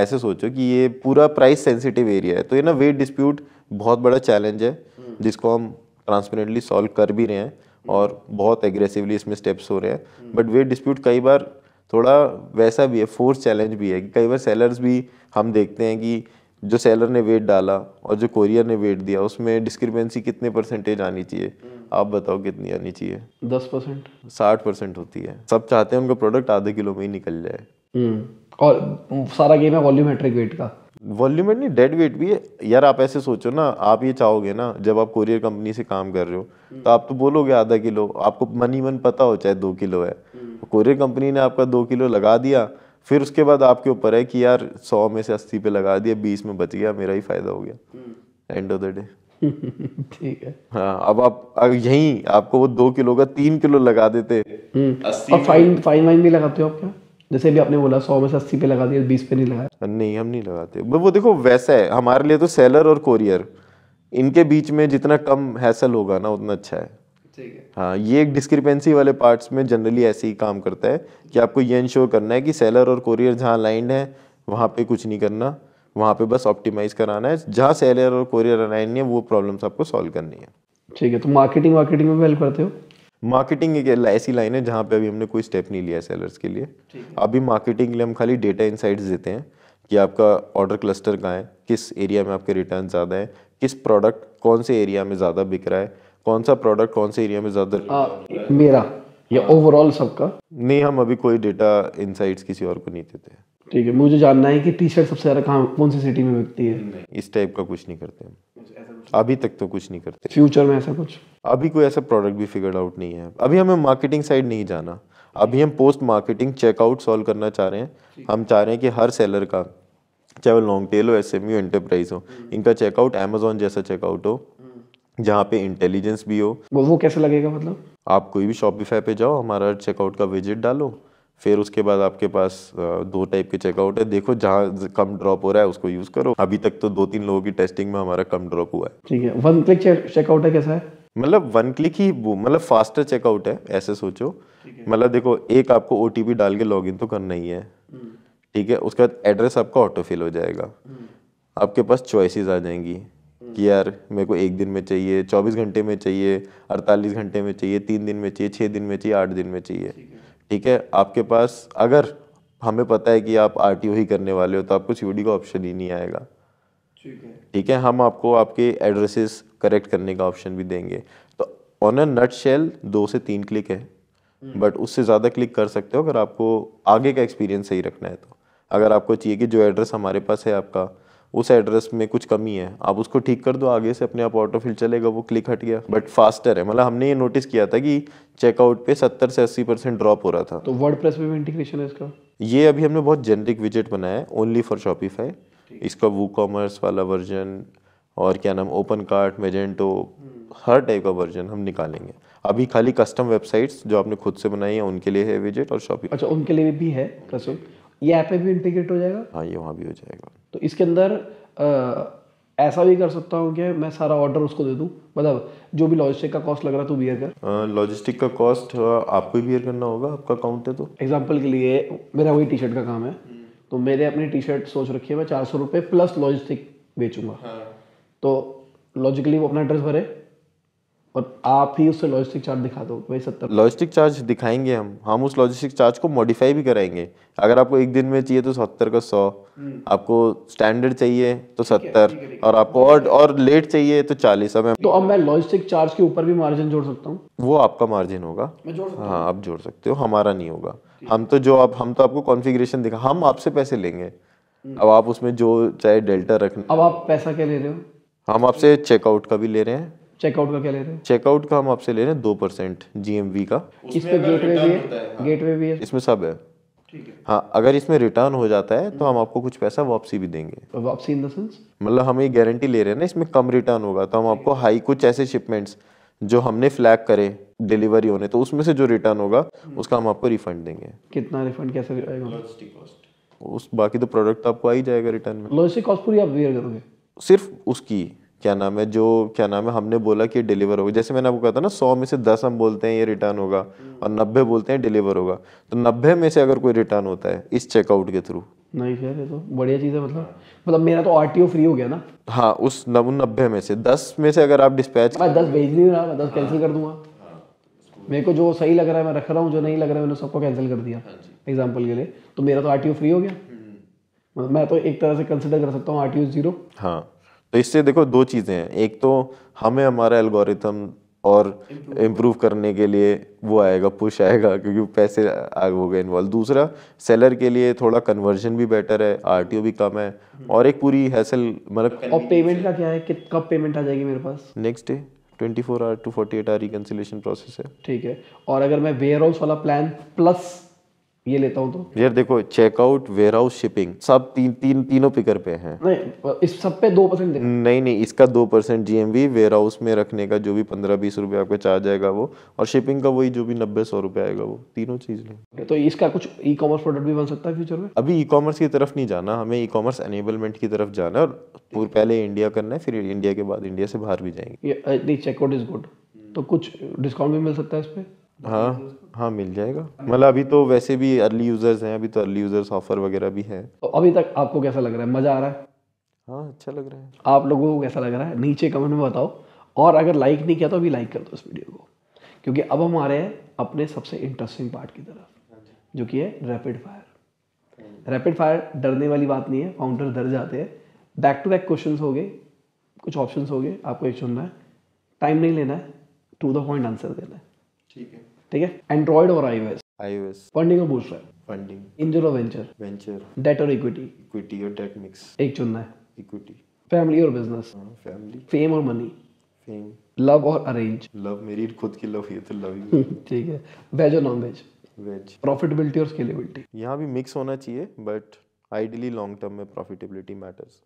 ऐसे सोचो कि ये पूरा प्राइस सेंसिटिव एरिया है तो ये ना वेट डिस्प्यूट बहुत बड़ा चैलेंज है हम्म। जिसको हम ट्रांसपेरेंटली सॉल्व कर भी रहे हैं हम्म। और बहुत एग्रेसिवली इसमें स्टेप्स हो रहे हैं बट वेट डिस्प्यूट कई बार थोड़ा वैसा भी है फोर्स चैलेंज भी है कि कई बार सेलर्स भी हम देखते हैं कि जो सेलर ने वेट डाला और जो कोरियर ने वेट दिया उसमें डिस्क्रिपेंसी कितने परसेंटेज आनी चाहिए हम्म। आप बताओ कितनी आनी चाहिए दस परसेंट साठ परसेंट होती है सब चाहते हैं उनका प्रोडक्ट आधे किलो में ही निकल जाए और सारा गेम है वॉल्यूमेट्रिक वेट का वॉल्यूमेट नहीं डेड वेट भी है यार आप ऐसे सोचो ना आप ये चाहोगे ना जब आप कोरियर कंपनी से काम कर रहे हो तो आप तो बोलोगे आधा किलो आपको मनी मन पता हो चाहे दो किलो है कोरियर हम्म। कंपनी ने आपका दो किलो लगा दिया फिर उसके बाद आपके ऊपर है कि यार सौ में से अस्सी पे लगा दिया बीस में बच गया मेरा ही फायदा हो गया एंड ऑफ द डे ठीक है हाँ अब आप अब यहीं आपको वो दो किलो का तीन किलो लगा देते हम्म। और फाइन फाइन वाइन भी लगाते हो आप क्या जैसे भी आपने बोला सौ में से अस्सी पे लगा दिया बीस पे नहीं लगाया नहीं हम नहीं लगाते वो देखो वैसा है हमारे लिए तो सेलर और कोरियर इनके बीच में जितना कम हैसल होगा ना उतना अच्छा है ठीक है हाँ ये एक डिस्क्रिपेंसी वाले पार्ट्स में जनरली ऐसे ही काम करता है कि आपको ये इंश्योर करना है कि सेलर और कोरियर जहाँ अलाइंड है वहाँ पे कुछ नहीं करना वहाँ पे बस ऑप्टिमाइज कराना है जहाँ सेलर और कोरियर अलाइन है वो प्रॉब्लम्स आपको सॉल्व करनी है ठीक है तो मार्केटिंग वार्केटिंग में हेल्प करते हो मार्केटिंग एक ऐसी लाइन है जहाँ पे अभी हमने कोई स्टेप नहीं लिया सेलर्स के लिए अभी मार्केटिंग के लिए हम खाली डेटा इनसाइट्स देते हैं कि आपका ऑर्डर क्लस्टर कहाँ है किस एरिया में आपके रिटर्न ज़्यादा है किस प्रोडक्ट कौन से एरिया में ज़्यादा बिक रहा है कौन सा प्रोडक्ट कौन से एरिया में ज़्यादा मेरा या ओवरऑल सबका नहीं हम अभी कोई डेटा इनसाइट्स किसी और को नहीं देते हैं ठीक है मुझे जानना है कि टी शर्ट सबसे ज़्यादा कहाँ कौन सी सिटी में बिकती है इस टाइप का कुछ नहीं करते हम अच्छा, अभी तक तो कुछ नहीं करते फ्यूचर में ऐसा कुछ अभी कोई ऐसा प्रोडक्ट भी फिगर्ड आउट नहीं है अभी हमें मार्केटिंग साइड नहीं जाना अभी हम पोस्ट मार्केटिंग चेकआउट सॉल्व करना चाह रहे हैं हम चाह रहे हैं कि हर सेलर का चाहे वो लॉन्ग टेल हो एस एम यू एंटरप्राइज हो हम्म। इनका चेकआउट एमेजोन जैसा चेकआउट हो हम्म। जहाँ पे इंटेलिजेंस भी हो वो, वो कैसे लगेगा मतलब आप कोई भी शॉपिफाई पे जाओ हमारा चेकआउट का विजिट डालो फिर उसके बाद आपके पास दो टाइप के चेकआउट है देखो जहाँ कम ड्रॉप हो रहा है उसको यूज करो अभी तक तो दो तीन लोगों की टेस्टिंग में हमारा कम ड्रॉप हुआ है ठीक है वन क्लिक चेकआउट है कैसा है मतलब वन क्लिक ही मतलब फास्टर चेकआउट है ऐसे सोचो मतलब देखो एक आपको ओ डाल के लॉग तो करना ही है हम्म। ठीक है उसके बाद एड्रेस आपका ऑटो फिल हो जाएगा हम्म। आपके पास चॉइसेस आ जाएंगी हम्म। कि यार मेरे को एक दिन में चाहिए चौबीस घंटे में चाहिए अड़तालीस घंटे में चाहिए तीन दिन में चाहिए छः दिन में चाहिए आठ दिन में चाहिए ठीक है आपके पास अगर हमें पता है कि आप आर ही करने वाले हो तो आपको सी का ऑप्शन ही नहीं आएगा ठीक है हम आपको आपके एड्रेसेस करेक्ट करने का ऑप्शन भी देंगे तो ऑन अ नट शेल दो से तीन क्लिक है बट हम्म। उससे ज़्यादा क्लिक कर सकते हो अगर आपको आगे का एक्सपीरियंस सही रखना है तो अगर आपको चाहिए कि जो एड्रेस हमारे पास है आपका उस एड्रेस में कुछ कमी है आप उसको ठीक कर दो आगे से अपने आप ऑटो फिल चलेगा वो क्लिक हट गया बट फास्टर है मतलब हमने ये नोटिस किया था कि चेकआउट पे सत्तर से अस्सी परसेंट ड्रॉप हो रहा था तो वर्ड में इंटीग्रेशन है इसका ये अभी हमने बहुत जेनरिक विजेट बनाया है ओनली फॉर शॉपिफाई इसका वो कॉमर्स वाला वर्जन और क्या नाम ओपन कार्ट मेजेंटो हर टाइप का वर्जन हम निकालेंगे अभी खाली कस्टम वेबसाइट्स जो आपने खुद से बनाई है उनके लिए है विजेट और शॉपिंग अच्छा उनके लिए भी है ये ऐप में भी इंटीग्रेट हो जाएगा हाँ ये वहाँ भी हो जाएगा तो इसके अंदर ऐसा भी कर सकता हूँ कि मैं सारा ऑर्डर उसको दे दूँ मतलब जो भी लॉजिस्टिक का कॉस्ट लग रहा है तो बियर कर लॉजिस्टिक का कॉस्ट आपको ही बियर करना होगा आपका अकाउंट है तो एग्जाम्पल के लिए मेरा वही टी शर्ट का काम है हम्म। तो मेरे अपनी टी शर्ट सोच रखी है मैं चार सौ रुपये प्लस लॉजिस्टिक बेचूंगा हाँ। तो लॉजिकली वो अपना एड्रेस भरे और आप ही उससे लॉजिस्टिक चार्ज दिखा दो भाई सत्तर लॉजिस्टिक चार्ज दिखाएंगे हम हम उस लॉजिस्टिक चार्ज को मॉडिफाई भी कराएंगे अगर आपको एक दिन में चाहिए तो सत्तर का सौ हम्म। आपको स्टैंडर्ड चाहिए तो सत्तर और आपको और और लेट चाहिए तो चालीस अब तो अब मैं लॉजिस्टिक चार्ज के ऊपर भी मार्जिन जोड़ सकता हूँ वो आपका मार्जिन होगा हाँ आप जोड़ सकते हो हमारा नहीं होगा हम तो जो आप हम तो आपको कॉन्फिग्रेशन दिखा हम आपसे पैसे लेंगे हम्म। अब आप उसमें जो चाहे डेल्टा रखना अब आप पैसा क्या ले रहे हो हम आपसे चेकआउट का भी ले रहे हैं चेकआउट का क्या ले रहे हैं चेकआउट का हम आपसे ले रहे हैं दो परसेंट जी एम वी का इसमें गेटवे भी है गेटवे हाँ। भी है इसमें सब है हाँ अगर इसमें रिटर्न हो जाता है तो हम्म। हम आपको कुछ पैसा वापसी भी देंगे वापसी इन द सेंस मतलब हम ये गारंटी ले रहे हैं ना इसमें कम रिटर्न होगा तो हम आपको हाई कुछ ऐसे शिपमेंट्स जो हमने फ्लैग करे डिलीवरी होने तो उसमें से जो रिटर्न होगा हम्म। उसका हम आपको रिफंड देंगे कितना रिफंड कैसे आएगा उस बाकी तो प्रोडक्ट तो आपको आ ही जाएगा रिटर्न में लॉजिस्टिक कॉस्ट पूरी आप वेयर करोगे सिर्फ उसकी क्या नाम है जो क्या नाम है हमने बोला कि डिलीवर होगा जैसे मैंने आपको कहा था ना सौ में से दस हम बोलते हैं ये रिटर्न होगा और नब्बे बोलते हैं डिलीवर होगा तो नब्बे में से अगर कोई रिटर्न होता है इस चेकआउट के थ्रू नहीं यार ये तो बढ़िया चीज़ है मतलब मतलब मेरा तो आर फ्री हो गया ना हाँ उस नब्बे में से दस में से अगर आप डिस्पैच मैं दस भेज नहीं रहा मैं दस कैंसिल कर दूंगा मेरे को जो सही लग रहा है मैं रख रहा हूँ जो नहीं लग रहा है मैंने सबको कैंसिल कर दिया एग्जाम्पल हाँ के लिए तो मेरा तो आर फ्री हो गया मतलब मैं तो एक तरह से कंसिडर कर सकता हूँ आर टी ओ जीरो हाँ तो इससे देखो दो चीज़ें हैं एक तो हमें हमारा एल्गोरिथम और इम्प्रूव करने के लिए वो आएगा पुश आएगा क्योंकि पैसे हो गए इन्वॉल्व दूसरा सेलर के लिए थोड़ा कन्वर्जन भी बेटर है आर भी कम है हम्म। और एक पूरी हैसल मतलब और पेमेंट का क्या है कि कब पेमेंट आ जाएगी मेरे पास next day 24 hour to eight hour reconciliation process है ठीक है और अगर मैं वेयर हाउस वाला प्लान प्लस ये लेता हूँ तो यार देखो चेकआउट वेयर हाउस शिपिंग सब तीन तीन तीनों पिकर पे हैं नहीं इस सब पे दो परसेंट नहीं नहीं इसका दो परसेंट जी वेयर हाउस में रखने का जो भी पंद्रह बीस रुपए आपका चार्ज आएगा वो और शिपिंग का वही जो भी नब्बे सौ रुपए आएगा वो तीनों चीज़ ले तो इसका कुछ ई कॉमर्स प्रोडक्ट भी बन सकता है फ्यूचर में अभी ई कॉमर्स की तरफ नहीं जाना हमें ई कॉमर्स एनेबलमेंट की तरफ जाना है और पहले इंडिया करना है फिर इंडिया के बाद इंडिया से बाहर भी जाएंगे चेकआउट इज गुड तो कुछ डिस्काउंट भी मिल सकता है इस पर हाँ हाँ मिल जाएगा मतलब अभी तो वैसे भी अर्ली यूजर्स हैं अभी तो अर्ली यूजर्स ऑफर वगैरह भी है तो अभी तक आपको कैसा लग रहा है मज़ा आ रहा है हाँ अच्छा लग रहा है आप लोगों को कैसा लग रहा है नीचे कमेंट में बताओ और अगर लाइक नहीं किया तो अभी लाइक कर दो इस वीडियो को क्योंकि अब हम आ रहे हैं अपने सबसे इंटरेस्टिंग पार्ट की तरफ जो कि है रैपिड फायर रैपिड फायर डरने वाली बात नहीं है काउंटर डर जाते हैं बैक टू बैक क्वेश्चन हो गए कुछ ऑप्शन हो गए आपको एक चुनना है टाइम नहीं लेना है टू द पॉइंट आंसर देना है ठीक है ठीक है एंड्रॉइड और iOS iOS booster funding angel और वेंचर वेंचर डेट और इक्विटी इक्विटी और डेट मिक्स एक चुनना है इक्विटी फैमिली और बिजनेस फैमिली फेम और मनी फेम लव और अरेंज लव मेरी खुद की लव ये तो लव ही ठीक है वेज और नॉन वेज वेज प्रॉफिटेबिलिटी और स्केलेबिलिटी यहाँ भी मिक्स होना चाहिए बट आइडियली लॉन्ग टर्म में प्रॉफिटेबिलिटी मैटर्स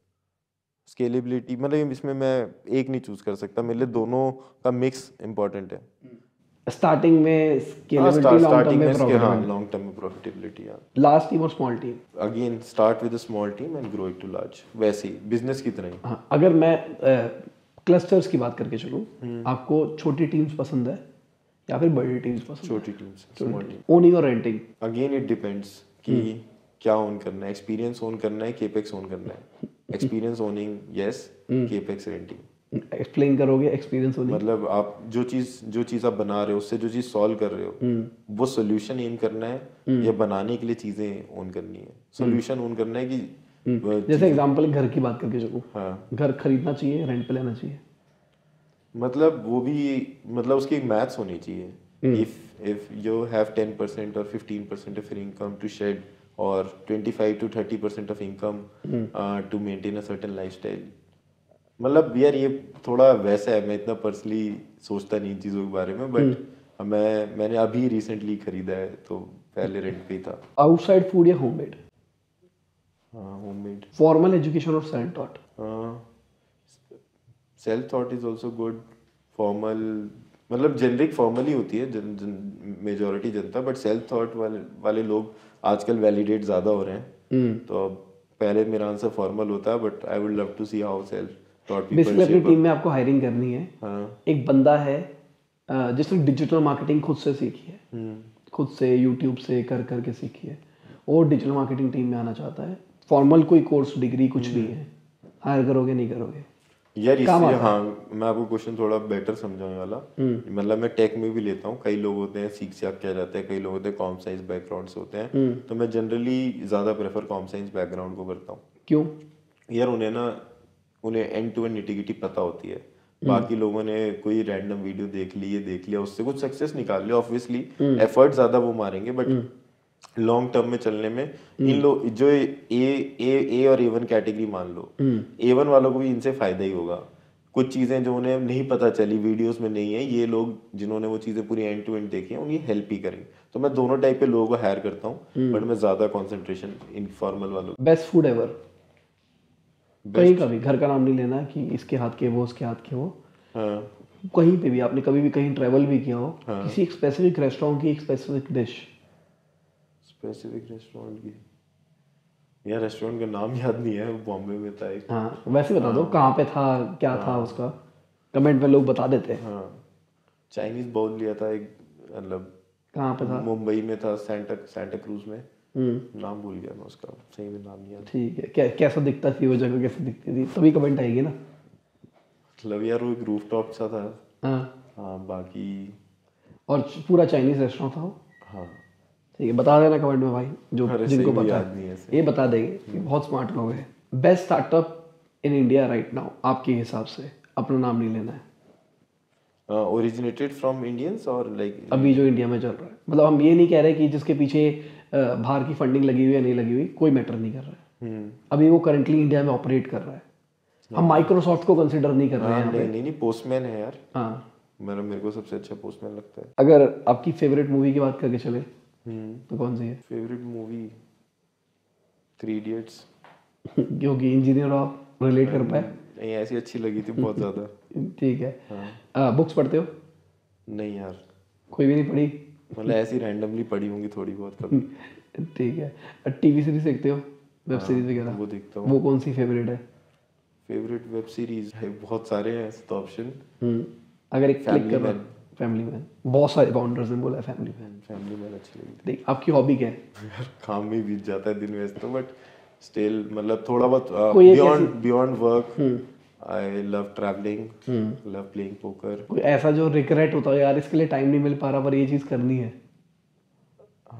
स्केलेबिलिटी मतलब इसमें मैं एक नहीं चूज़ कर सकता मेरे लिए दोनों का मिक्स इंपॉर्टेंट है hmm। स्टार्टिंग में स्केलेबिलिटी लॉन्ग टर्म में लॉन्ग टर्म में प्रॉफिटेबिलिटी लास्ट टीम और small team again start with a small team and grow it to large वैसे ही बिजनेस की तरह ही हाँ, अगर मैं क्लस्टर्स की बात करके चलूँ हम्म। आपको छोटी टीम्स पसंद है या फिर बड़ी टीम्स पसंद छोटी टीम्स स्मॉल टीम ओनिंग और रेंटिंग अगेन इट डिपेंड्स कि हम्म। क्या ओन करना है एक्सपीरियंस ओन करना है केपेक्स ओन करना है experience owning yes capex renting explain करोगे एक्सपीरियंस होने मतलब आप जो चीज जो चीज आप बना रहे हो उससे जो चीज सॉल्व कर रहे हो हम्म। वो सोल्यूशन एम करना है हम्म। या बनाने के लिए चीजें ओन करनी है सोल्यूशन ओन करना है कि हम्म। जैसे एग्जांपल घर की बात करके चलो हाँ घर खरीदना चाहिए रेंट पे लेना चाहिए मतलब वो भी मतलब उसकी एक मैथ्स होनी चाहिए if if you have ten percent और fifteen percent of income to shed और twenty five to thirty percent of income to maintain a certain lifestyle मतलब यार ये थोड़ा वैसा है मैं इतना पर्सनली सोचता नहीं चीज़ों के बारे में बट हम्म। मैं मैंने अभी रिसेंटली खरीदा है तो पहले रेंट पे था आउटसाइड फूड या होममेड हाँ होममेड फॉर्मल एजुकेशन और self taught self taught is also good formal मतलब जेनरिक फॉर्मल ही होती है जन, जन, मेजोरिटी जनता बट सेल्फ थॉट वाले वाले लोग आजकल वैलिडेट ज़्यादा हो रहे हैं हम्म। तो पहले मेरा आंसर फॉर्मल होता है but I would love to see how self basically अपनी टीम में आपको हायरिंग करनी है हाँ. एक बंदा है जिसने डिजिटल मार्केटिंग खुद से सीखी है हम्म। खुद से यूट्यूब से कर कर के सीखी है और डिजिटल मार्केटिंग टीम में आना चाहता है फॉर्मल कोई कोर्स डिग्री कुछ नहीं हम्म। है हायर करोगे नहीं करोगे यार इसलिए हाँ मैं आपको क्वेश्चन थोड़ा बेटर समझाने वाला हम्म। मतलब मैं टेक में भी लेता हूँ कई लोग होते हैं सीख से आप क्या जाते हैं कई लोग होते हैं कॉम साइंस बैकग्राउंड से होते हैं तो मैं जनरली ज़्यादा प्रेफर कॉम साइंस बैकग्राउंड को करता हूँ क्यों यार उन्हें ना उन्हें एंड टू एंड निटिगिटी पता होती है हम्म। बाकी लोगों ने कोई रैंडम वीडियो देख ली ये देख लिया उससे कुछ सक्सेस निकाल लिया ऑब्वियसली हम्म। एफर्ट ज्यादा वो मारेंगे बट लॉन्ग टर्म में चलने में हम्म। इन लोग जो ए ए ए और ए वन कैटेगरी मान लो ए वन वालों को भी इनसे फायदा ही होगा कुछ चीज़ें जो उन्हें नहीं पता चली वीडियोस में नहीं है ये लोग जिन्होंने वो चीज़ें पूरी एंड टू एंड देखी है उनकी हेल्प ही करेंगे तो मैं दोनों टाइप के लोगों को हायर करता हूँ बट मैं ज़्यादा कॉन्सेंट्रेशन इनफॉर्मल वालों बेस्ट फूड एवर कहीं का भी घर का नाम नहीं लेना कि इसके हाथ के वो उसके हाथ के वो हाँ। कहीं पे भी आपने कभी भी कहीं ट्रेवल भी किया हो हाँ। किसी एक स्पेसिफिक रेस्टोरेंट की एक स्पेसिफिक डिश स्पेसिफिक रेस्टोरेंट की यार रेस्टोरेंट का नाम याद नहीं है बॉम्बे में था एक हाँ वैसे बता हाँ, दो कहाँ पे था क्या हाँ, था उसका कमेंट में लोग बता देते हैं हाँ चाइनीज बहुत लिया था एक मतलब कहाँ पे था मुंबई में था सेंटर सेंटा क्रूज में हम्म। नाम भूल गया मैं उसका सही में नाम नहीं ठीक है क्या कैसा दिखता थी वो जगह कैसे दिखती थी तभी कमेंट आएगी ना मतलब यार वो एक रूफ टॉप सा था हाँ।, हाँ बाकी और पूरा चाइनीज रेस्टोरेंट था वो हाँ ठीक है बता देना कमेंट में भाई जो जिनको पता है ये बता देंगे कि हम्म। बहुत स्मार्ट लोग हैं best startup in India right now आपके हिसाब से अपना नाम नहीं लेना है ओरिजिनेटेड फ्रॉम इंडियंस और लाइक अभी जो इंडिया में चल रहा है मतलब हम ये नहीं कह रहे कि जिसके पीछे uh, बाहर की फंडिंग लगी हुई या नहीं लगी हुई कोई मैटर नहीं कर रहा है हम्म। अभी वो करंटली इंडिया में ऑपरेट कर रहा है हम माइक्रोसॉफ्ट हाँ। को कंसिडर नहीं कर रहे हैं हाँ, नहीं नहीं नहीं पोस्टमैन है यार हाँ मेरे, मेरे को सबसे अच्छा पोस्टमैन लगता है अगर आपकी फेवरेट मूवी की बात करके चले हम्म। तो कौन सी है फेवरेट मूवी थ्री इडियट्स क्योंकि इंजीनियर आप रिलेट कर पाए नहीं ऐसी अच्छी लगी थी बहुत ज़्यादा ठीक है हाँ आ, बुक्स पढ़ते हो नहीं यार कोई भी नहीं पढ़ी मतलब ऐसी रैंडमली पढ़ी होंगी थोड़ी बहुत कभी हम्म, ठीक है टीवी सीरीज देखते हो वेब सीरीज हाँ, वगैरह वो देखता हूँ वो कौन सी फेवरेट है फेवरेट वेब सीरीज है बहुत सारे हैं ऐसे तो ऑप्शन हम्म, अगर एक क्लिक करो फैमिली मैन बहुत सारे फाउंडर्स ने बोला फैमिली मैन फैमिली मैन अच्छी लगी देख आपकी हॉबी क्या है यार काम में बीत जाता है दिन वैसे तो बट स्टिल मतलब थोड़ा बहुत beyond beyond work I love travelling love playing poker ऐसा जो रिग्रेट होता है यार इसके लिए टाइम नहीं मिल पा रहा पर ये चीज़ करनी है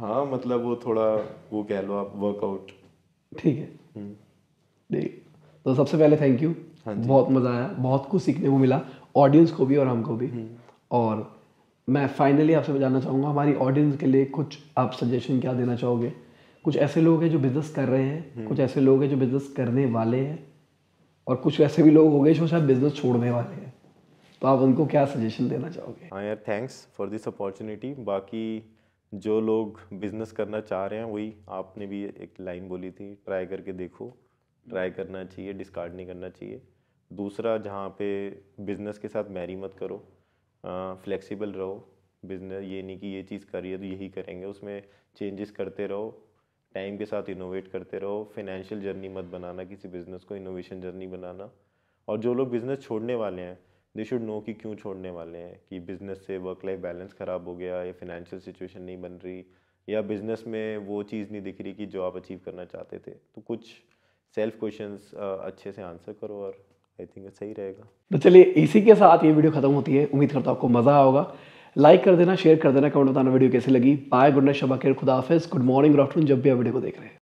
हाँ मतलब वो थोड़ा वो कह लो आप वर्कआउट ठीक है hmm. देख तो सबसे पहले थैंक यू हाँ बहुत मज़ा आया बहुत कुछ सीखने को मिला ऑडियंस को भी और हमको भी hmm. और मैं फाइनली आपसे बताना चाहूँगा हमारी ऑडियंस के लिए कुछ आप सजेशन क्या देना चाहोगे कुछ ऐसे लोग हैं जो बिज़नेस कर रहे हैं hmm. कुछ ऐसे लोग हैं जो बिज़नेस करने वाले हैं और कुछ वैसे भी लोग हो गए जो शायद बिजनेस छोड़ने वाले हैं तो आप उनको क्या सजेशन देना चाहोगे हाँ यार थैंक्स फॉर दिस अपॉर्चुनिटी बाकी जो लोग बिजनेस करना चाह रहे हैं वही आपने भी एक लाइन बोली थी ट्राई करके देखो ट्राई करना चाहिए डिस्कार्ड नहीं करना चाहिए दूसरा जहाँ पे बिजनेस के साथ मैरी मत करो फ्लेक्सिबल रहो बिजनेस ये नहीं कि ये चीज़ करिए तो यही करेंगे उसमें चेंजेस करते रहो टाइम के साथ इनोवेट करते रहो फिनेंशियल जर्नी मत बनाना किसी बिज़नेस को इनोवेशन जर्नी बनाना और जो लोग बिज़नेस छोड़ने वाले हैं दे शुड नो कि क्यों छोड़ने वाले हैं कि बिज़नेस से वर्क लाइफ बैलेंस ख़राब हो गया या फिनेंशियल सिचुएशन नहीं बन रही या बिज़नेस में वो चीज़ नहीं दिख रही कि जो आप अचीव करना चाहते थे तो कुछ सेल्फ क्वेश्चन अच्छे से आंसर करो और आई थिंक सही रहेगा तो चलिए इसी के साथ ये वीडियो ख़त्म होती है उम्मीद करता हूँ आपको मज़ा आया होगा लाइक कर देना शेयर कर देना कमेंट बताना वीडियो कैसी लगी बाय गुड नाइट शबा खेर खुदाफिस गुड मॉर्निंग गुड आफ्टरनून जब भी आप वीडियो को देख रहे हैं